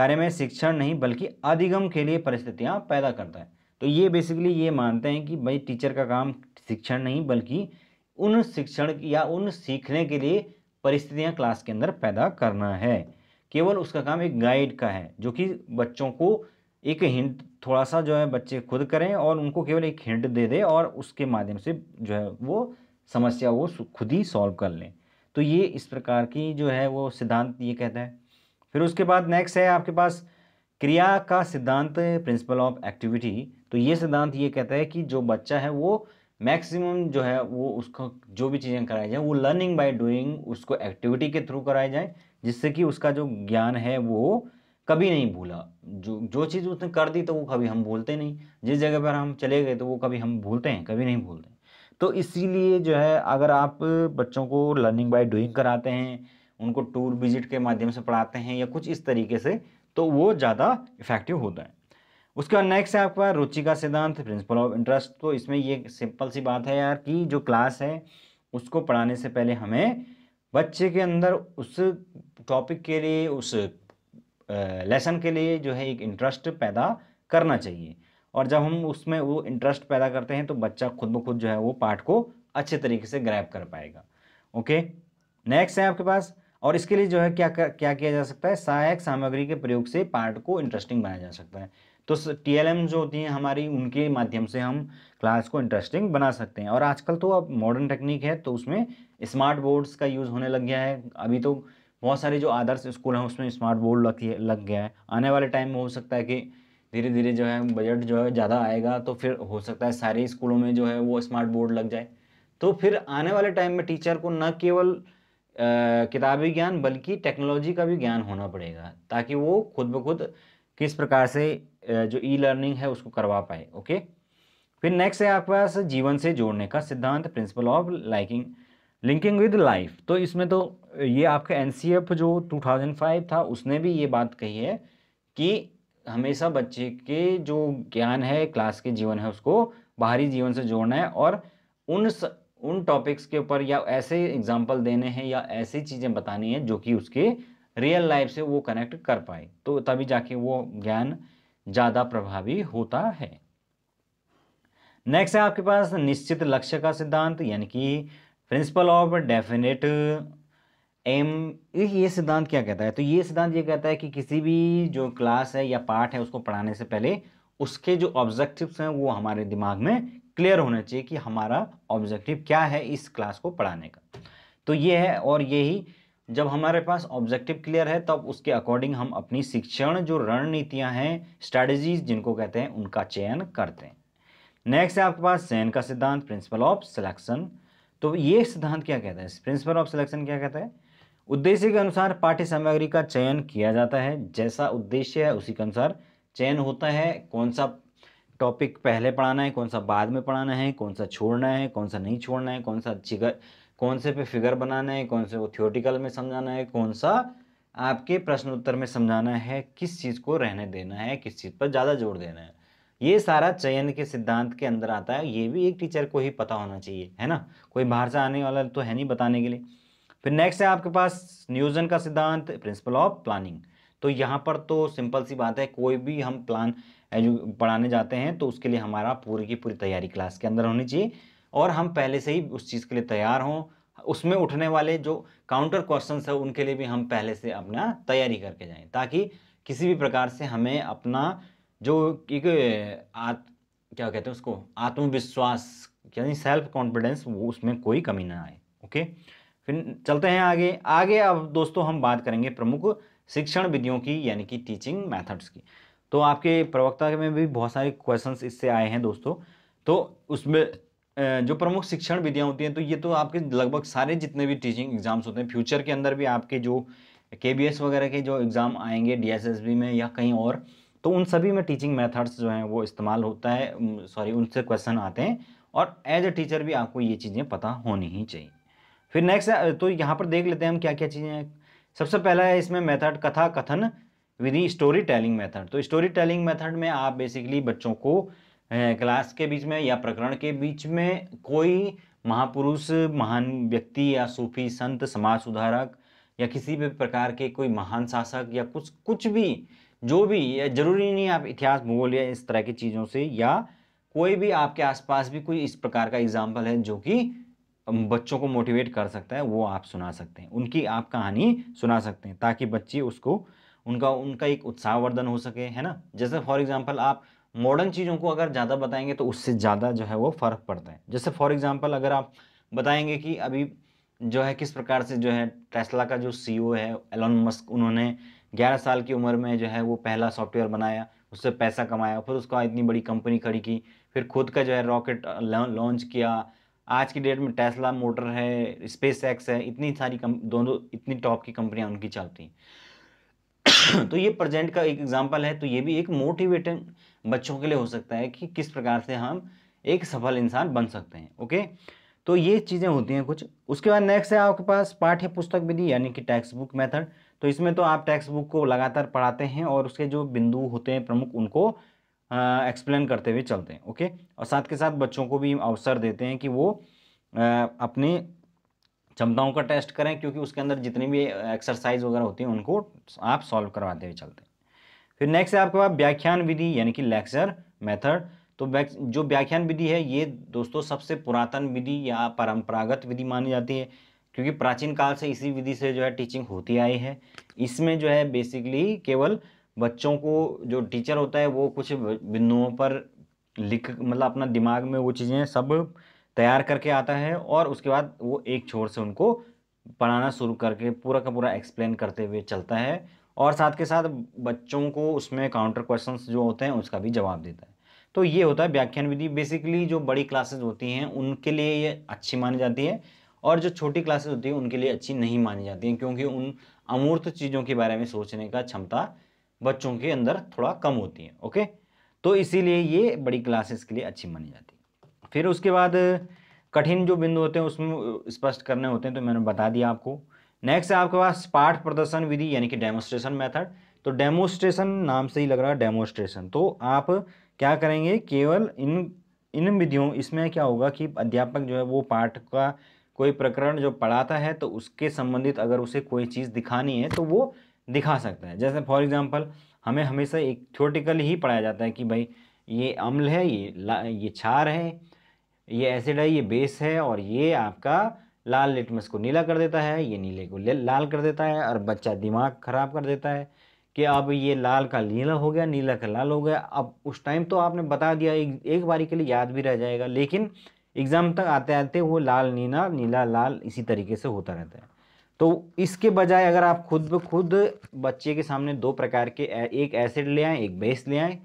कार्य में शिक्षण नहीं बल्कि अधिगम के लिए परिस्थितियाँ पैदा करता है तो ये बेसिकली ये मानते हैं कि भाई टीचर का काम शिक्षण नहीं बल्कि उन शिक्षण या उन सीखने के लिए परिस्थितियाँ क्लास के अंदर पैदा करना है केवल उसका काम एक गाइड का है जो कि बच्चों को एक हिंट थोड़ा सा जो है बच्चे खुद करें और उनको केवल एक हिंट दे दे और उसके माध्यम से जो है वो समस्या वो खुद ही सॉल्व कर लें तो ये इस प्रकार की जो है वो सिद्धांत ये कहता है फिर उसके बाद नेक्स्ट है आपके पास क्रिया का सिद्धांत प्रिंसिपल ऑफ एक्टिविटी तो ये सिद्धांत ये कहता है कि जो बच्चा है वो मैक्सिमम जो है वो उसको जो भी चीज़ें कराई जाए वो लर्निंग बाय डूइंग उसको एक्टिविटी के थ्रू कराया जाए जिससे कि उसका जो ज्ञान है वो कभी नहीं भूला जो जो चीज़ उसने कर दी तो वो कभी हम भूलते नहीं जिस जगह पर हम चले गए तो वो कभी हम भूलते हैं कभी नहीं भूलते तो इसीलिए जो है अगर आप बच्चों को लर्निंग बाय डूइंग कराते हैं उनको टूर विजिट के माध्यम से पढ़ाते हैं या कुछ इस तरीके से तो वो ज़्यादा इफ़ेक्टिव होता है उसके बाद नेक्स्ट है आपके पास रुचि का सिद्धांत प्रिंसिपल ऑफ इंटरेस्ट तो इसमें ये सिंपल सी बात है यार कि जो क्लास है उसको पढ़ाने से पहले हमें बच्चे के अंदर उस टॉपिक के लिए उस लेसन के लिए जो है एक इंटरेस्ट पैदा करना चाहिए और जब हम उसमें वो इंटरेस्ट पैदा करते हैं तो बच्चा खुद ब खुद जो है वो पार्ट को अच्छे तरीके से ग्रैप कर पाएगा ओके नेक्स्ट है आपके पास और इसके लिए जो है क्या क्या किया जा सकता है सहायक सामग्री के प्रयोग से पार्ट को इंटरेस्टिंग बनाया जा सकता है तो टीएलएम जो होती हैं हमारी उनके माध्यम से हम क्लास को इंटरेस्टिंग बना सकते हैं और आजकल तो अब मॉडर्न टेक्निक है तो उसमें स्मार्ट बोर्ड्स का यूज़ होने लग गया है अभी तो बहुत सारे जो आदर्श स्कूल हैं उसमें स्मार्ट बोर्ड लग लग गया है आने वाले टाइम में हो सकता है कि धीरे धीरे जो है बजट जो है ज़्यादा आएगा तो फिर हो सकता है सारे स्कूलों में जो है वो स्मार्ट बोर्ड लग जाए तो फिर आने वाले टाइम में टीचर को न केवल किताबी ज्ञान बल्कि टेक्नोलॉजी का भी ज्ञान होना पड़ेगा ताकि वो खुद ब खुद किस प्रकार से जो ई लर्निंग है उसको करवा पाए ओके फिर नेक्स्ट है आपके पास जीवन से जोड़ने का सिद्धांत principle of liking linking with life तो इसमें तो ये आपके एन जो 2005 था उसने भी ये बात कही है कि हमेशा बच्चे के जो ज्ञान है क्लास के जीवन है उसको बाहरी जीवन से जोड़ना है और उन स, उन टॉपिक्स के ऊपर या ऐसे एग्जाम्पल देने हैं या ऐसी चीज़ें बतानी है जो कि उसके रियल लाइफ से वो कनेक्ट कर पाए तो तभी जाके वो ज्ञान ज़्यादा प्रभावी होता है नेक्स्ट है आपके पास निश्चित लक्ष्य का सिद्धांत यानी कि प्रिंसिपल ऑफ डेफिनेट एम ये सिद्धांत क्या कहता है तो ये सिद्धांत ये कहता है कि किसी भी जो क्लास है या पार्ट है उसको पढ़ाने से पहले उसके जो ऑब्जेक्टिव्स हैं वो हमारे दिमाग में क्लियर होना चाहिए कि हमारा ऑब्जेक्टिव क्या है इस क्लास को पढ़ाने का तो ये है और यही जब हमारे पास ऑब्जेक्टिव क्लियर है तब उसके अकॉर्डिंग हम अपनी शिक्षण जो रणनीतियां हैं स्ट्रैटेजीज जिनको कहते हैं उनका चयन करते हैं नेक्स्ट है आपके पास चयन का सिद्धांत प्रिंसिपल ऑफ सिलेक्शन तो ये सिद्धांत क्या कहता है प्रिंसिपल ऑफ सिलेक्शन क्या कहता है उद्देश्य के अनुसार पाठ्य सामग्री का चयन किया जाता है जैसा उद्देश्य है उसी के अनुसार चयन होता है कौन सा टॉपिक पहले पढ़ाना है कौन सा बाद में पढ़ाना है कौन सा छोड़ना है कौन सा नहीं छोड़ना है कौन सा कौन से पे फिगर बनाना है कौन से वो थियोटिकल में समझाना है कौन सा आपके प्रश्न उत्तर में समझाना है किस चीज़ को रहने देना है किस चीज़ पर ज़्यादा जोर देना है ये सारा चयन के सिद्धांत के अंदर आता है ये भी एक टीचर को ही पता होना चाहिए है ना कोई बाहर से आने वाला तो है नहीं बताने के लिए फिर नेक्स्ट है आपके पास नियोजन का सिद्धांत प्रिंसिपल ऑफ प्लानिंग तो यहाँ पर तो सिंपल सी बात है कोई भी हम प्लान पढ़ाने जाते हैं तो उसके लिए हमारा पूरी की पूरी तैयारी क्लास के अंदर होनी चाहिए और हम पहले से ही उस चीज़ के लिए तैयार हों उसमें उठने वाले जो काउंटर क्वेश्चन है उनके लिए भी हम पहले से अपना तैयारी करके जाएं ताकि किसी भी प्रकार से हमें अपना जो एक आत क्या कहते हैं उसको आत्मविश्वास यानी सेल्फ कॉन्फिडेंस वो उसमें कोई कमी ना आए ओके फिर चलते हैं आगे आगे अब दोस्तों हम बात करेंगे प्रमुख शिक्षण विधियों की यानी कि टीचिंग मेथड्स की तो आपके प्रवक्ता में भी बहुत सारे क्वेश्चंस इससे आए हैं दोस्तों तो उसमें जो प्रमुख शिक्षण विधियाँ होती हैं तो ये तो आपके लगभग सारे जितने भी टीचिंग एग्जाम्स होते हैं फ्यूचर के अंदर भी आपके जो के वगैरह के जो एग्ज़ाम आएंगे डी में या कहीं और तो उन सभी में टीचिंग मेथड्स जो हैं वो इस्तेमाल होता है सॉरी उनसे क्वेश्चन आते हैं और एज ए टीचर भी आपको ये चीज़ें पता होनी ही चाहिए फिर नेक्स्ट तो यहाँ पर देख लेते हैं हम क्या क्या चीज़ें हैं सबसे पहला है इसमें मेथड कथा कथन विधि स्टोरी टेलिंग मेथड तो स्टोरी टेलिंग मेथड में आप बेसिकली बच्चों को क्लास के बीच में या प्रकरण के बीच में कोई महापुरुष महान व्यक्ति या सूफी संत समाज सुधारक या किसी भी प्रकार के कोई महान शासक या कुछ कुछ भी जो भी जरूरी नहीं आप इतिहास भूगोल या इस तरह की चीज़ों से या कोई भी आपके आसपास भी कोई इस प्रकार का एग्जाम्पल है जो कि बच्चों को मोटिवेट कर सकता है वो आप सुना सकते हैं उनकी आप कहानी सुना सकते हैं ताकि बच्चे उसको उनका उनका एक उत्साहवर्धन हो सके है ना जैसे फॉर एग्जाम्पल आप मॉडर्न चीज़ों को अगर ज़्यादा बताएंगे तो उससे ज़्यादा जो है वो फ़र्क पड़ता है जैसे फॉर एग्ज़ाम्पल अगर आप बताएंगे कि अभी जो है किस प्रकार से जो है टेस्ला का जो सी e है एलोन मस्क उन्होंने ग्यारह साल की उम्र में जो है वो पहला सॉफ्टवेयर बनाया उससे पैसा कमाया फिर उसका इतनी बड़ी कंपनी खड़ी की फिर खुद का जो है रॉकेट लॉन्च किया आज की डेट में टेस्ला मोटर है स्पेस एक्स है इतनी सारी कम दोनों इतनी टॉप की कंपनियां उनकी चलती हैं तो ये प्रेजेंट का एक एग्जाम्पल है तो ये भी एक मोटिवेटिंग बच्चों के लिए हो सकता है कि किस प्रकार से हम एक सफल इंसान बन सकते हैं ओके तो ये चीज़ें होती हैं कुछ उसके बाद नेक्स्ट है आपके पास पाठ्य पुस्तक विधि यानी कि टेक्स्ट बुक मैथड तो इसमें तो आप टेक्स्ट बुक को लगातार पढ़ाते हैं और उसके जो बिंदु होते हैं प्रमुख उनको एक्सप्लेन करते हुए चलते हैं ओके और साथ के साथ बच्चों को भी अवसर देते हैं कि वो अपनी क्षमताओं का टेस्ट करें क्योंकि उसके अंदर जितनी भी एक्सरसाइज वगैरह होती है उनको आप सॉल्व करवाते हुए चलते हैं फिर नेक्स्ट है आपके पास व्याख्यान विधि यानी कि लेक्चर मेथड तो जो व्याख्यान विधि है ये दोस्तों सबसे पुरातन विधि या परंपरागत विधि मानी जाती है क्योंकि प्राचीन काल से इसी विधि से जो है टीचिंग होती आई है इसमें जो है बेसिकली केवल बच्चों को जो टीचर होता है वो कुछ बिंदुओं पर लिख मतलब अपना दिमाग में वो चीज़ें सब तैयार करके आता है और उसके बाद वो एक छोर से उनको पढ़ाना शुरू करके पूरा का पूरा एक्सप्लेन करते हुए चलता है और साथ के साथ बच्चों को उसमें काउंटर क्वेश्चन जो होते हैं उसका भी जवाब देता है तो ये होता है व्याख्यान विधि बेसिकली जो बड़ी क्लासेज होती हैं उनके लिए ये अच्छी मानी जाती है और जो छोटी क्लासेज होती हैं उनके लिए अच्छी नहीं मानी जाती हैं क्योंकि उन अमूर्त चीज़ों के बारे में सोचने का क्षमता बच्चों के अंदर थोड़ा कम होती है ओके तो इसीलिए ये बड़ी क्लासेस के लिए अच्छी मानी जाती है फिर उसके बाद कठिन जो बिंदु होते हैं उसमें स्पष्ट करने होते हैं तो मैंने बता दिया आपको नेक्स्ट है आपके पास पाठ प्रदर्शन विधि यानी कि डेमोस्ट्रेशन मेथड तो डेमोस्ट्रेशन नाम से ही लग रहा है डेमोस्ट्रेशन तो आप क्या करेंगे केवल इन इन विधियों इसमें क्या होगा कि अध्यापक जो है वो पाठ का कोई प्रकरण जो पढ़ाता है तो उसके संबंधित अगर उसे कोई चीज़ दिखानी है तो वो दिखा सकता है जैसे फॉर एग्जांपल हमें हमेशा एक थ्योरेटिकल ही पढ़ाया जाता है कि भाई ये अम्ल है ये ये क्षार है ये एसिड है ये बेस है और ये आपका लाल लिटमस को नीला कर देता है ये नीले को लाल कर देता है और बच्चा दिमाग ख़राब कर देता है कि अब ये लाल का नीला हो गया नीला का लाल हो गया अब उस टाइम तो आपने बता दिया एक, एक बारी के लिए याद भी रह जाएगा लेकिन एग्ज़ाम तक आते आते वो लाल नीला नीला लाल इसी तरीके से होता रहता है तो इसके बजाय अगर आप खुद ब खुद बच्चे के सामने दो प्रकार के एक एसिड ले आएँ एक बेस ले आएँ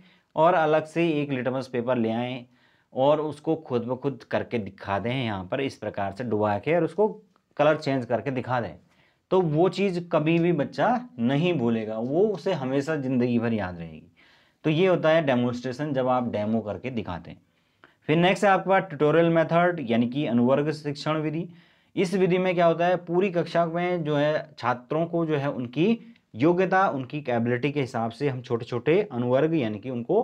और अलग से एक लिटमस पेपर ले आएँ और उसको खुद ब खुद करके दिखा दें यहाँ पर इस प्रकार से डुबा के और उसको कलर चेंज करके दिखा दें तो वो चीज़ कभी भी बच्चा नहीं भूलेगा वो उसे हमेशा ज़िंदगी भर याद रहेगी तो ये होता है डेमोस्ट्रेशन जब आप डेमो करके दिखाते हैं फिर नेक्स्ट है आपके पास ट्यूटोरियल मेथड यानी कि अनुवर्ग शिक्षण विधि इस विधि में क्या होता है पूरी कक्षा में जो है छात्रों को जो है उनकी योग्यता उनकी कैबिलिटी के हिसाब से हम छोटे छोटे अनुवर्ग यानी कि उनको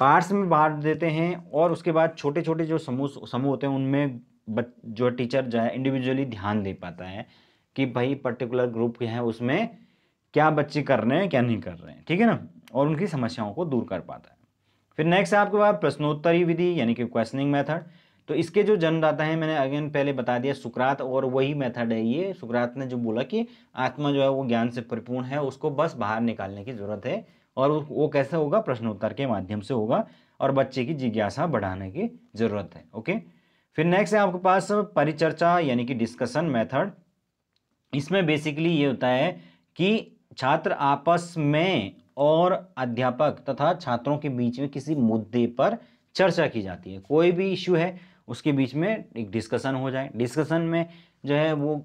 पार्ट्स में बांट देते हैं और उसके बाद छोटे छोटे जो समूह समूह होते हैं उनमें जो टीचर जो है इंडिविजुअली ध्यान दे पाता है कि भाई पर्टिकुलर ग्रुप के हैं उसमें क्या बच्चे कर रहे हैं क्या नहीं कर रहे हैं ठीक है ना और उनकी समस्याओं को दूर कर पाता है फिर नेक्स्ट आपके पास प्रश्नोत्तरी विधि यानी कि क्वेश्चनिंग मेथड तो इसके जो जन्मदाता हैं मैंने अगेन पहले बता दिया सुकरात और वही मेथड है ये सुकरात ने जो बोला कि आत्मा जो है वो ज्ञान से परिपूर्ण है उसको बस बाहर निकालने की ज़रूरत है और वो कैसे होगा प्रश्नोत्तर के माध्यम से होगा और बच्चे की जिज्ञासा बढ़ाने की जरूरत है ओके फिर नेक्स्ट है आपके पास परिचर्चा यानी कि डिस्कशन मेथड इसमें बेसिकली ये होता है कि छात्र आपस में और अध्यापक तथा छात्रों के बीच में किसी मुद्दे पर चर्चा की जाती है कोई भी इश्यू है उसके बीच में एक डिस्कशन हो जाए डिस्कशन में जो है वो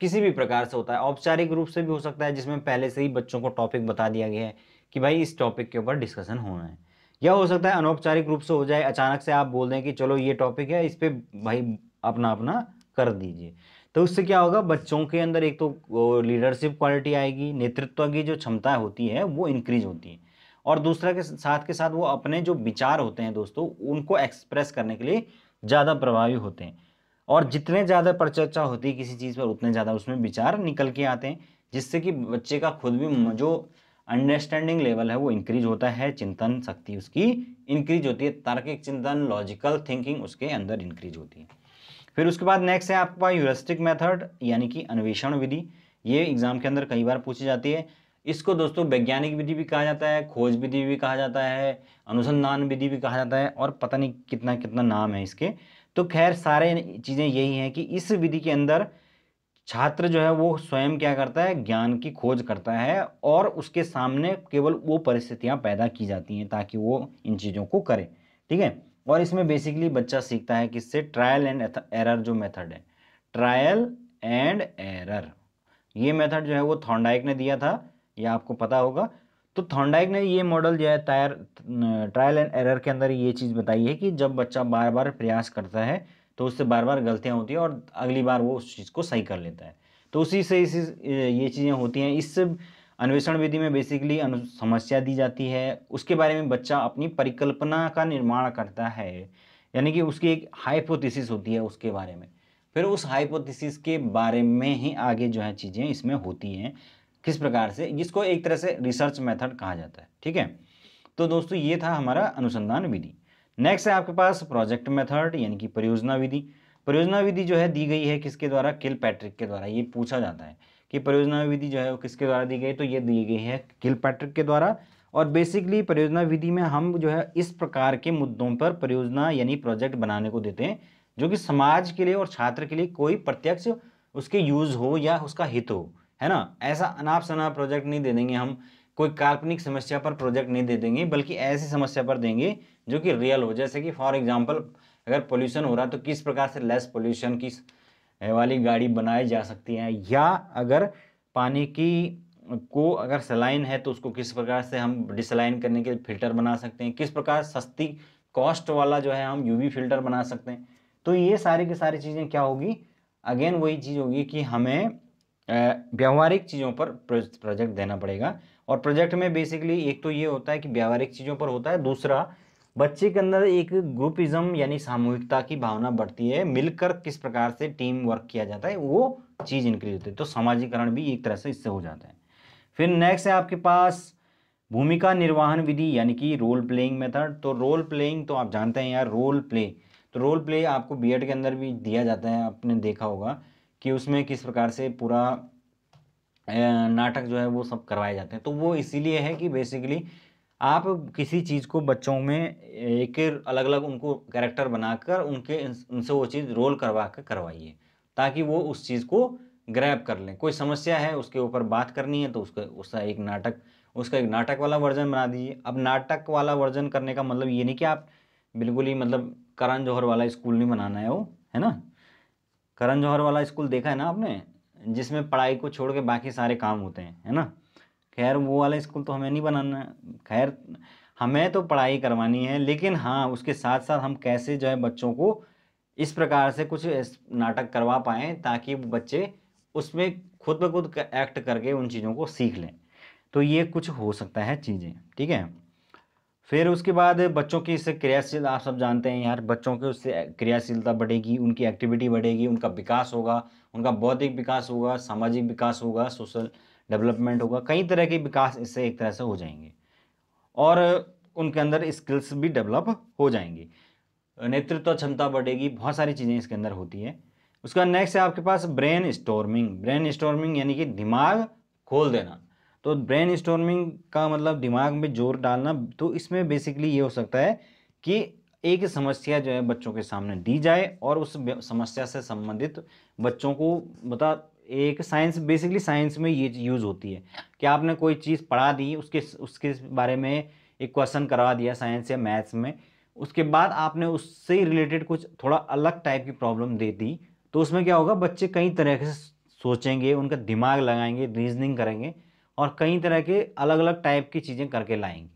किसी भी प्रकार से होता है औपचारिक रूप से भी हो सकता है जिसमें पहले से ही बच्चों को टॉपिक बता दिया गया है कि भाई इस टॉपिक के ऊपर डिस्कशन होना है या हो सकता है अनौपचारिक रूप से हो जाए अचानक से आप बोल दें कि चलो ये टॉपिक है इस पर भाई अपना अपना कर दीजिए तो उससे क्या होगा बच्चों के अंदर एक तो लीडरशिप क्वालिटी आएगी नेतृत्व की जो क्षमता होती है वो इंक्रीज होती है और दूसरा के साथ के साथ वो अपने जो विचार होते हैं दोस्तों उनको एक्सप्रेस करने के लिए ज़्यादा प्रभावी होते हैं और जितने ज़्यादा परचर्चा होती है किसी चीज़ पर उतने ज़्यादा उसमें विचार निकल के आते हैं जिससे कि बच्चे का खुद भी जो अंडरस्टैंडिंग लेवल है वो इंक्रीज होता है चिंतन शक्ति उसकी इंक्रीज होती है तार्किक चिंतन लॉजिकल थिंकिंग उसके अंदर इंक्रीज होती है फिर उसके बाद नेक्स्ट है आपका यूरिस्टिक मेथड यानी कि अन्वेषण विधि ये एग्जाम के अंदर कई बार पूछी जाती है इसको दोस्तों वैज्ञानिक विधि भी कहा जाता है खोज विधि भी कहा जाता है अनुसंधान विधि भी कहा जाता है और पता नहीं कितना कितना नाम है इसके तो खैर सारे चीज़ें यही हैं कि इस विधि के अंदर छात्र जो है वो स्वयं क्या करता है ज्ञान की खोज करता है और उसके सामने केवल वो परिस्थितियाँ पैदा की जाती हैं ताकि वो इन चीज़ों को करे ठीक है और इसमें बेसिकली बच्चा सीखता है किससे ट्रायल एंड एरर जो मेथड है ट्रायल एंड एरर ये मेथड जो है वो थॉन्डाइक ने दिया था ये आपको पता होगा तो थॉन्डाइक ने ये मॉडल जो है टायर ट्रायल एंड एरर के अंदर ये चीज़ बताई है कि जब बच्चा बार बार प्रयास करता है तो उससे बार बार गलतियाँ होती हैं और अगली बार वो उस चीज़ को सही कर लेता है तो उसी से इसी ये चीज़ें होती हैं इस अन्वेषण विधि में बेसिकली समस्या दी जाती है उसके बारे में बच्चा अपनी परिकल्पना का निर्माण करता है यानी कि उसकी एक हाइपोथेसिस होती है उसके बारे में फिर उस हाइपोथेसिस के बारे में ही आगे जो है चीज़ें इसमें होती हैं किस प्रकार से जिसको एक तरह से रिसर्च मेथड कहा जाता है ठीक है तो दोस्तों ये था हमारा अनुसंधान विधि नेक्स्ट है आपके पास प्रोजेक्ट मेथड यानी कि परियोजना विधि परियोजना विधि जो है दी गई है किसके द्वारा किल पैट्रिक के द्वारा ये पूछा जाता है कि परियोजना विधि जो है वो किसके द्वारा दी गई तो ये दी गई है किल पैट्रिक के द्वारा और बेसिकली परियोजना विधि में हम जो है इस प्रकार के मुद्दों पर परियोजना यानी प्रोजेक्ट बनाने को देते हैं जो कि समाज के लिए और छात्र के लिए कोई प्रत्यक्ष उसके यूज़ हो या उसका हित हो है ना ऐसा अनाप शनाप प्रोजेक्ट नहीं दे देंगे हम कोई काल्पनिक समस्या पर प्रोजेक्ट नहीं दे देंगे बल्कि ऐसी समस्या पर देंगे जो कि रियल हो जैसे कि फॉर एग्जाम्पल अगर पोल्यूशन हो रहा है तो किस प्रकार से लेस पोल्यूशन की वाली गाड़ी बनाई जा सकती है या अगर पानी की को अगर सलाइन है तो उसको किस प्रकार से हम डिसलाइन करने के फिल्टर बना सकते हैं किस प्रकार सस्ती कॉस्ट वाला जो है हम यूवी फिल्टर बना सकते हैं तो ये सारी की सारी चीज़ें क्या होगी अगेन वही चीज़ होगी कि हमें व्यवहारिक चीज़ों पर प्रोजेक्ट देना पड़ेगा और प्रोजेक्ट में बेसिकली एक तो ये होता है कि व्यावहारिक चीज़ों पर होता है दूसरा बच्चे के अंदर एक ग्रुपिज्म यानी सामूहिकता की भावना बढ़ती है मिलकर किस प्रकार से टीम वर्क किया जाता है वो चीज़ इंक्रीज होती है तो सामाजिकरण भी एक तरह से इससे हो जाता है फिर नेक्स्ट है आपके पास भूमिका निर्वाहन विधि यानी कि रोल प्लेइंग मेथड तो रोल प्लेइंग तो आप जानते हैं यार रोल प्ले तो रोल प्ले आपको बीएड के अंदर भी दिया जाता है आपने देखा होगा कि उसमें किस प्रकार से पूरा नाटक जो है वो सब करवाए जाते हैं तो वो इसीलिए है कि बेसिकली आप किसी चीज़ को बच्चों में एक अलग अलग उनको कैरेक्टर बनाकर उनके उनसे वो चीज़ रोल करवा कर करवाइए ताकि वो उस चीज़ को ग्रैप कर लें कोई समस्या है उसके ऊपर बात करनी है तो उसका उसका एक नाटक उसका एक नाटक वाला वर्जन बना दीजिए अब नाटक वाला वर्जन करने का मतलब ये नहीं कि आप बिल्कुल ही मतलब करण जौहर वाला स्कूल नहीं बनाना है वो है ना करण जौहर वाला स्कूल देखा है ना आपने जिसमें पढ़ाई को छोड़ के बाकी सारे काम होते हैं है ना खैर वो वाला स्कूल तो हमें नहीं बनाना खैर हमें तो पढ़ाई करवानी है लेकिन हाँ उसके साथ साथ हम कैसे जो है बच्चों को इस प्रकार से कुछ नाटक करवा पाएँ ताकि बच्चे उसमें खुद ब खुद एक्ट करके उन चीज़ों को सीख लें तो ये कुछ हो सकता है चीज़ें ठीक है फिर उसके बाद बच्चों की इससे क्रियाशील आप सब जानते हैं यार बच्चों के उससे क्रियाशीलता बढ़ेगी उनकी एक्टिविटी बढ़ेगी उनका विकास होगा उनका बौद्धिक विकास होगा सामाजिक विकास होगा सोशल डेवलपमेंट होगा कई तरह के विकास इससे एक तरह से हो जाएंगे और उनके अंदर स्किल्स भी डेवलप हो जाएंगी नेतृत्व क्षमता बढ़ेगी बहुत सारी चीज़ें इसके अंदर होती है उसका नेक्स्ट है आपके पास ब्रेन स्टोर्मिंग ब्रेन स्टोर्मिंग यानी कि दिमाग खोल देना तो ब्रेन स्टोर्मिंग का मतलब दिमाग में जोर डालना तो इसमें बेसिकली ये हो सकता है कि एक समस्या जो है बच्चों के सामने दी जाए और उस समस्या से संबंधित बच्चों को बता एक साइंस बेसिकली साइंस में ये यूज़ होती है कि आपने कोई चीज़ पढ़ा दी उसके उसके बारे में एक क्वेश्चन करवा दिया साइंस या मैथ्स में उसके बाद आपने उससे रिलेटेड कुछ थोड़ा अलग टाइप की प्रॉब्लम दे दी तो उसमें क्या होगा बच्चे कई तरह से सोचेंगे उनका दिमाग लगाएंगे रीजनिंग करेंगे और कई तरह के अलग अलग टाइप की चीज़ें करके लाएंगे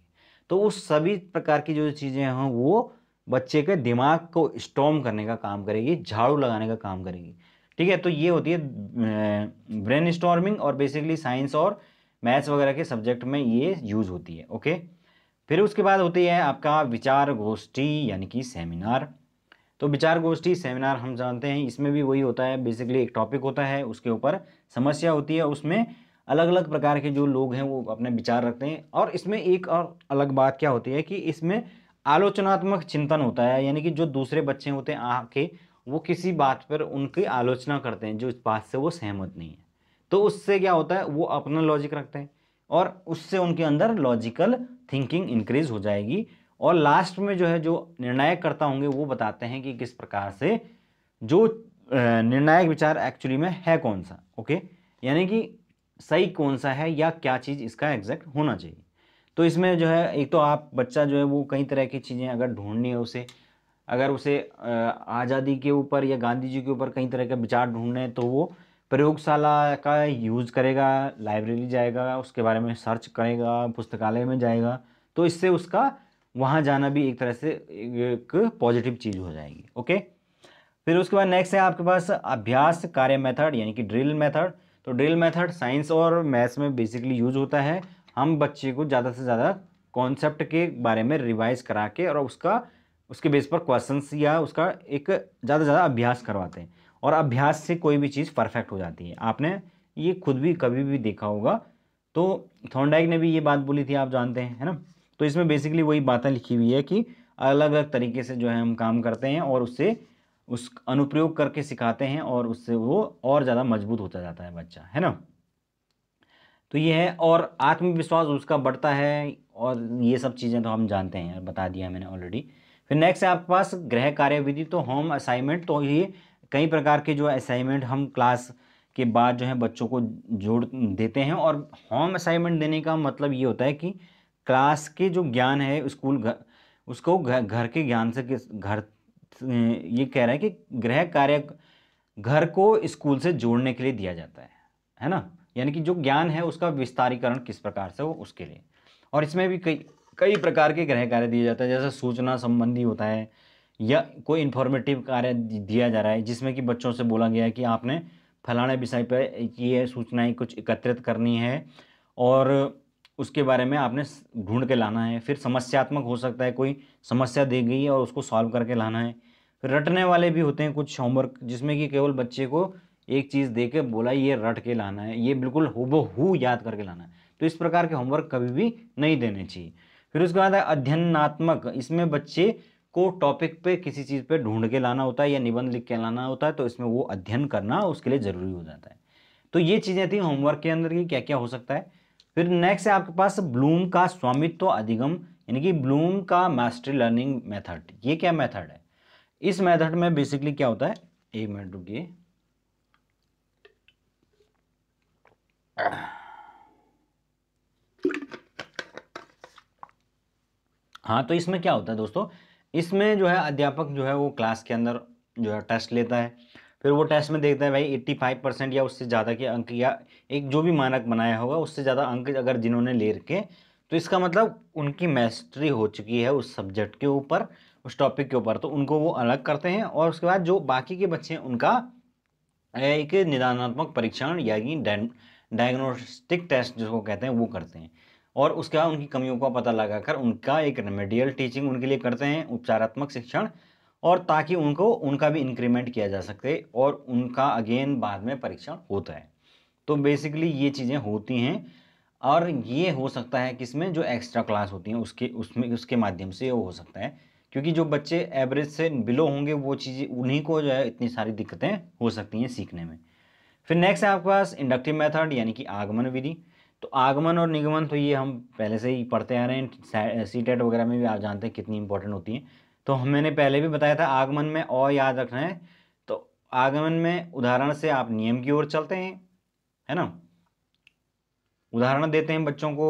तो उस सभी प्रकार की जो चीज़ें हों वो बच्चे के दिमाग को स्टॉम करने का काम करेगी झाड़ू लगाने का काम करेगी ठीक है तो ये होती है ब्रेन स्टॉर्मिंग और बेसिकली साइंस और मैथ्स वगैरह के सब्जेक्ट में ये यूज़ होती है ओके फिर उसके बाद होती है आपका विचार गोष्ठी यानी कि सेमिनार तो विचार गोष्ठी सेमिनार हम जानते हैं इसमें भी वही होता है बेसिकली एक टॉपिक होता है उसके ऊपर समस्या होती है उसमें अलग अलग प्रकार के जो लोग हैं वो अपने विचार रखते हैं और इसमें एक और अलग बात क्या होती है कि इसमें आलोचनात्मक चिंतन होता है यानी कि जो दूसरे बच्चे होते हैं आके वो किसी बात पर उनकी आलोचना करते हैं जो इस बात से वो सहमत नहीं है तो उससे क्या होता है वो अपना लॉजिक रखते हैं और उससे उनके अंदर लॉजिकल थिंकिंग इंक्रीज हो जाएगी और लास्ट में जो है जो निर्णायक करता होंगे वो बताते हैं कि किस प्रकार से जो निर्णायक विचार एक्चुअली में है कौन सा ओके यानी कि सही कौन सा है या क्या चीज़ इसका एग्जैक्ट होना चाहिए तो इसमें जो है एक तो आप बच्चा जो है वो कई तरह की चीज़ें अगर ढूंढनी है उसे अगर उसे आज़ादी के ऊपर या गांधी जी के ऊपर कई तरह के विचार ढूंढने हैं तो वो प्रयोगशाला का यूज़ करेगा लाइब्रेरी जाएगा उसके बारे में सर्च करेगा पुस्तकालय में जाएगा तो इससे उसका वहाँ जाना भी एक तरह से एक पॉजिटिव चीज़ हो जाएगी ओके फिर उसके बाद नेक्स्ट है आपके पास अभ्यास कार्य मेथड यानी कि ड्रिल मेथड तो ड्रिल मेथड साइंस और मैथ्स में बेसिकली यूज होता है हम बच्चे को ज़्यादा से ज़्यादा कॉन्सेप्ट के बारे में रिवाइज करा के और उसका उसके बेस पर क्वेश्चन या उसका एक ज़्यादा से ज़्यादा अभ्यास करवाते हैं और अभ्यास से कोई भी चीज़ परफेक्ट हो जाती है आपने ये खुद भी कभी भी देखा होगा तो थॉन्डाइक ने भी ये बात बोली थी आप जानते हैं है ना तो इसमें बेसिकली वही बातें लिखी हुई है कि अलग अलग तरीके से जो है हम काम करते हैं और उससे उस अनुप्रयोग करके सिखाते हैं और उससे वो और ज़्यादा मजबूत होता जाता है बच्चा है ना तो ये है और आत्मविश्वास उसका बढ़ता है और ये सब चीज़ें तो हम जानते हैं बता दिया मैंने ऑलरेडी फिर नेक्स्ट है आपके पास गृह कार्य विधि तो होम असाइनमेंट तो ये कई प्रकार के जो असाइनमेंट हम क्लास के बाद जो है बच्चों को जोड़ देते हैं और होम असाइनमेंट देने का मतलब ये होता है कि क्लास के जो ज्ञान है स्कूल घर उसको घर के ज्ञान से घर ये कह रहा है कि गृह कार्य घर को स्कूल से जोड़ने के लिए दिया जाता है है ना यानी कि जो ज्ञान है उसका विस्तारीकरण किस प्रकार से हो उसके लिए और इसमें भी कई कई प्रकार के गृह कार्य दिए जाते हैं जैसे सूचना संबंधी होता है या कोई इन्फॉर्मेटिव कार्य दिया जा रहा है जिसमें कि बच्चों से बोला गया है कि आपने फलाने विषय पर ये सूचनाएं कुछ एकत्रित करनी है और उसके बारे में आपने ढूंढ के लाना है फिर समस्यात्मक हो सकता है कोई समस्या दी गई है और उसको सॉल्व करके लाना है रटने वाले भी होते हैं कुछ होमवर्क जिसमें कि केवल बच्चे को एक चीज़ दे के बोला ये रट के लाना है ये बिल्कुल हु याद करके लाना है तो इस प्रकार के होमवर्क कभी भी नहीं देने चाहिए फिर उसके बाद है अध्ययनात्मक इसमें बच्चे को टॉपिक पे किसी चीज़ पे ढूंढ के लाना होता है या निबंध लिख के लाना होता है तो इसमें वो अध्ययन करना उसके लिए ज़रूरी हो जाता है तो ये चीज़ें थी होमवर्क के अंदर की क्या क्या हो सकता है फिर नेक्स्ट है आपके पास ब्लूम का स्वामित्व अधिगम यानी कि ब्लूम का मास्टर लर्निंग मेथड ये क्या मेथड है इस मेथड में बेसिकली क्या होता है एक मिनट रुकिए हाँ तो इसमें क्या होता है दोस्तों इसमें जो है अध्यापक जो है वो क्लास के अंदर जो है टेस्ट लेता है फिर वो टेस्ट में देखता है भाई 85 परसेंट या उससे ज़्यादा के अंक या एक जो भी मानक बनाया होगा उससे ज़्यादा अंक अगर जिन्होंने ले रखे तो इसका मतलब उनकी मैस्ट्री हो चुकी है उस सब्जेक्ट के ऊपर उस टॉपिक के ऊपर तो उनको वो अलग करते हैं और उसके बाद जो बाकी के बच्चे हैं उनका एक निदानात्मक परीक्षण यानी डायग्नोस्टिक टेस्ट जिसको कहते हैं वो करते हैं और उसके बाद उनकी कमियों का पता लगाकर उनका एक रेमेडियल टीचिंग उनके लिए करते हैं उपचारात्मक शिक्षण और ताकि उनको उनका भी इंक्रीमेंट किया जा सके और उनका अगेन बाद में परीक्षण होता है तो बेसिकली ये चीज़ें होती हैं और ये हो सकता है किसमें जो एक्स्ट्रा क्लास होती हैं उसके उसमें उसके माध्यम से वो हो सकता है क्योंकि जो बच्चे एवरेज से बिलो होंगे वो चीज़ें उन्हीं को जो है इतनी सारी दिक्कतें हो सकती हैं सीखने में फिर नेक्स्ट है आपके पास इंडक्टिव मेथड यानी कि आगमन विधि तो आगमन और निगमन तो ये हम पहले से ही पढ़ते आ रहे हैं सी टेट e वगैरह में भी आप जानते हैं कितनी इंपॉर्टेंट होती है तो मैंने पहले भी बताया था आगमन में और याद रखना है तो आगमन में उदाहरण से आप नियम की ओर चलते हैं है ना उदाहरण देते हैं बच्चों को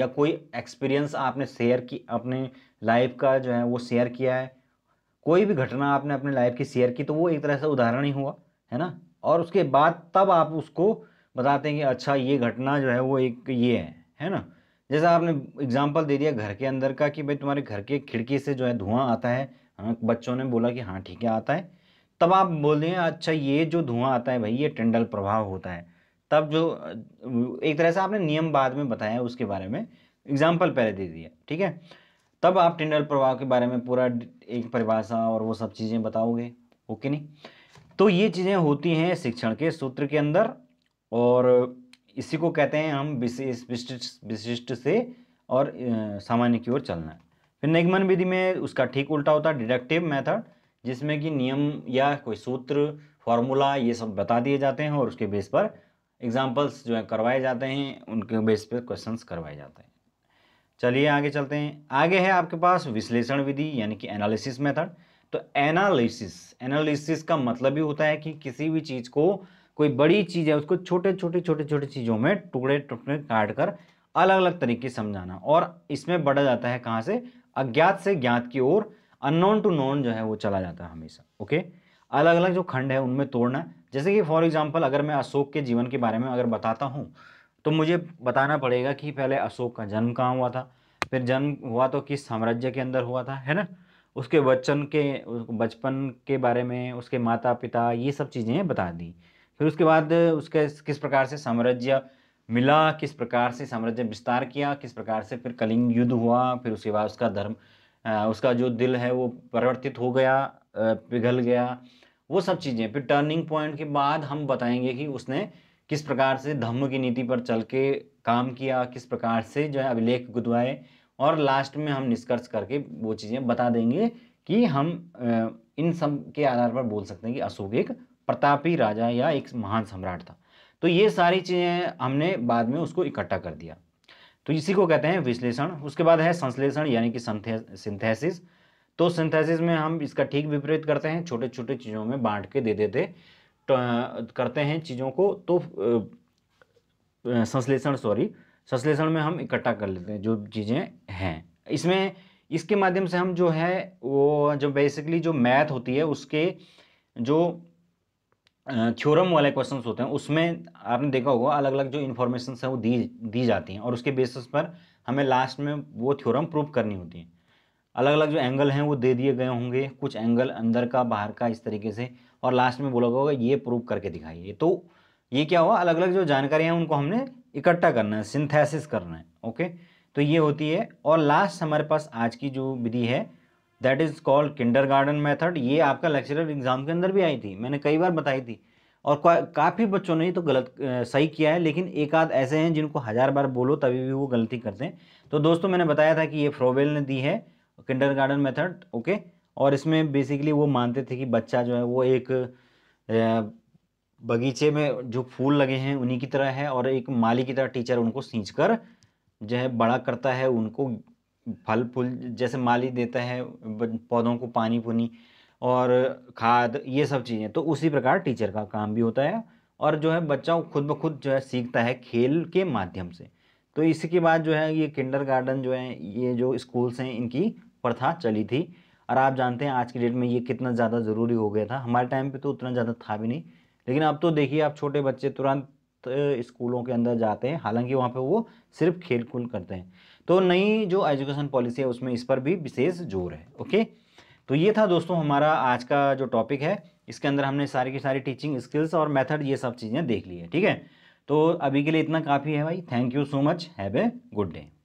या कोई एक्सपीरियंस आपने शेयर की अपने लाइफ का जो है वो शेयर किया है कोई भी घटना आपने अपने लाइफ की शेयर की तो वो एक तरह से उदाहरण ही हुआ है ना और उसके बाद तब आप उसको बताते हैं कि अच्छा ये घटना जो है वो एक ये है है ना जैसा आपने एग्जाम्पल दे दिया घर के अंदर का कि भाई तुम्हारे घर के खिड़की से जो है धुआं आता है हाँ, बच्चों ने बोला कि हाँ ठीक है आता है तब आप बोल दें अच्छा ये जो धुआं आता है भाई ये टेंडल प्रभाव होता है तब जो एक तरह से आपने नियम बाद में बताया उसके बारे में एग्जाम्पल पहले दे दिया ठीक है तब आप टिंडल प्रभाव के बारे में पूरा एक परिभाषा और वो सब चीज़ें बताओगे ओके नहीं तो ये चीज़ें होती हैं शिक्षण के सूत्र के अंदर और इसी को कहते हैं हम विशेष विशिष्ट विशिष्ट से और सामान्य की ओर चलना फिर निगमन विधि में उसका ठीक उल्टा होता है डिडक्टिव मैथड जिसमें कि नियम या कोई सूत्र फॉर्मूला ये सब बता दिए जाते हैं और उसके बेस पर एग्जाम्पल्स जो है करवाए जाते हैं उनके बेस पर क्वेश्चंस करवाए जाते हैं चलिए आगे चलते हैं आगे है आपके पास विश्लेषण विधि यानी कि एनालिसिस मेथड तो एनालिसिस एनालिसिस का मतलब ही होता है कि किसी भी चीज़ को कोई बड़ी चीज़ है उसको छोटे छोटे छोटे छोटे चीज़ों में टुकड़े टुकड़े काट कर अलग अलग तरीके समझाना और इसमें बढ़ा जाता है कहाँ से अज्ञात से ज्ञात की ओर अननोन टू नोन जो है वो चला जाता है हमेशा ओके अलग अलग जो खंड है उनमें तोड़ना जैसे कि फॉर एग्जाम्पल अगर मैं अशोक के जीवन के बारे में अगर बताता हूँ तो मुझे बताना पड़ेगा कि पहले अशोक का जन्म कहाँ हुआ था फिर जन्म हुआ तो किस साम्राज्य के अंदर हुआ था है ना उसके बच्चन के बचपन के बारे में उसके माता पिता ये सब चीज़ें बता दी फिर उसके बाद उसके किस प्रकार से साम्राज्य मिला किस प्रकार से साम्राज्य विस्तार किया किस प्रकार से फिर कलिंग युद्ध हुआ फिर उसके बाद उसका धर्म उसका जो दिल है वो परिवर्तित हो गया पिघल गया वो सब चीज़ें फिर टर्निंग पॉइंट के बाद हम बताएंगे कि उसने किस प्रकार से धम्म की नीति पर चल के काम किया किस प्रकार से जो है अभिलेख गुदवाए और लास्ट में हम निष्कर्ष करके वो चीज़ें बता देंगे कि हम इन सब के आधार पर बोल सकते हैं कि अशोक एक प्रतापी राजा या एक महान सम्राट था तो ये सारी चीज़ें हमने बाद में उसको इकट्ठा कर दिया तो इसी को कहते हैं विश्लेषण उसके बाद है संश्लेषण यानी कि सिंथेसिस तो सिंथेसिस में हम इसका ठीक विपरीत करते हैं छोटे छोटे चीज़ों में बांट के दे देते करते हैं चीज़ों को तो संश्लेषण सॉरी संश्लेषण में हम इकट्ठा कर लेते हैं जो चीज़ें हैं इसमें इसके माध्यम से हम जो है वो जो बेसिकली जो मैथ होती है उसके जो थ्योरम वाले क्वेश्चंस होते हैं उसमें आपने देखा होगा अलग अलग जो इन्फॉर्मेशन है वो दी दी जाती हैं और उसके बेसिस पर हमें लास्ट में वो थ्योरम प्रूव करनी होती है अलग अलग जो एंगल हैं वो दे दिए गए होंगे कुछ एंगल अंदर का बाहर का इस तरीके से और लास्ट में बोला होगा ये प्रूव करके दिखाइए तो ये क्या हुआ अलग अलग जो जानकारियाँ उनको हमने इकट्ठा करना है सिंथेसिस करना है ओके तो ये होती है और लास्ट हमारे पास आज की जो विधि है that is called kindergarten method ये आपका लेक्चरर एग्ज़ाम के अंदर भी आई थी मैंने कई बार बताई थी और काफ़ी बच्चों ने तो गलत सही किया है लेकिन एक आध ऐसे हैं जिनको हज़ार बार बोलो तभी भी वो गलती करते हैं तो दोस्तों मैंने बताया था कि ये फ्रोवेल ने दी है किंडर गार्डन मैथड ओके और इसमें बेसिकली वो मानते थे कि बच्चा जो है वो एक बगीचे में जो फूल लगे हैं उन्हीं की तरह है और एक माली की तरह टीचर उनको सींच कर जो है बड़ा करता है उनको फल फूल जैसे माली देता है पौधों को पानी पुनी और खाद ये सब चीज़ें तो उसी प्रकार टीचर का काम भी होता है और जो है बच्चा खुद ब खुद जो है सीखता है खेल के माध्यम से तो इसके बाद जो है ये किंडर गार्डन जो है ये जो स्कूल्स हैं इनकी प्रथा चली थी और आप जानते हैं आज की डेट में ये कितना ज़्यादा ज़रूरी हो गया था हमारे टाइम पे तो उतना ज़्यादा था भी नहीं लेकिन अब तो देखिए आप छोटे बच्चे तुरंत स्कूलों के अंदर जाते हैं हालांकि वहाँ पे वो सिर्फ खेल कूद करते हैं तो नई जो एजुकेशन पॉलिसी है उसमें इस पर भी विशेष जोर है ओके तो ये था दोस्तों हमारा आज का जो टॉपिक है इसके अंदर हमने सारी की सारी टीचिंग स्किल्स और मेथड ये सब चीज़ें देख ली है ठीक है तो अभी के लिए इतना काफ़ी है भाई thank you so much have a good day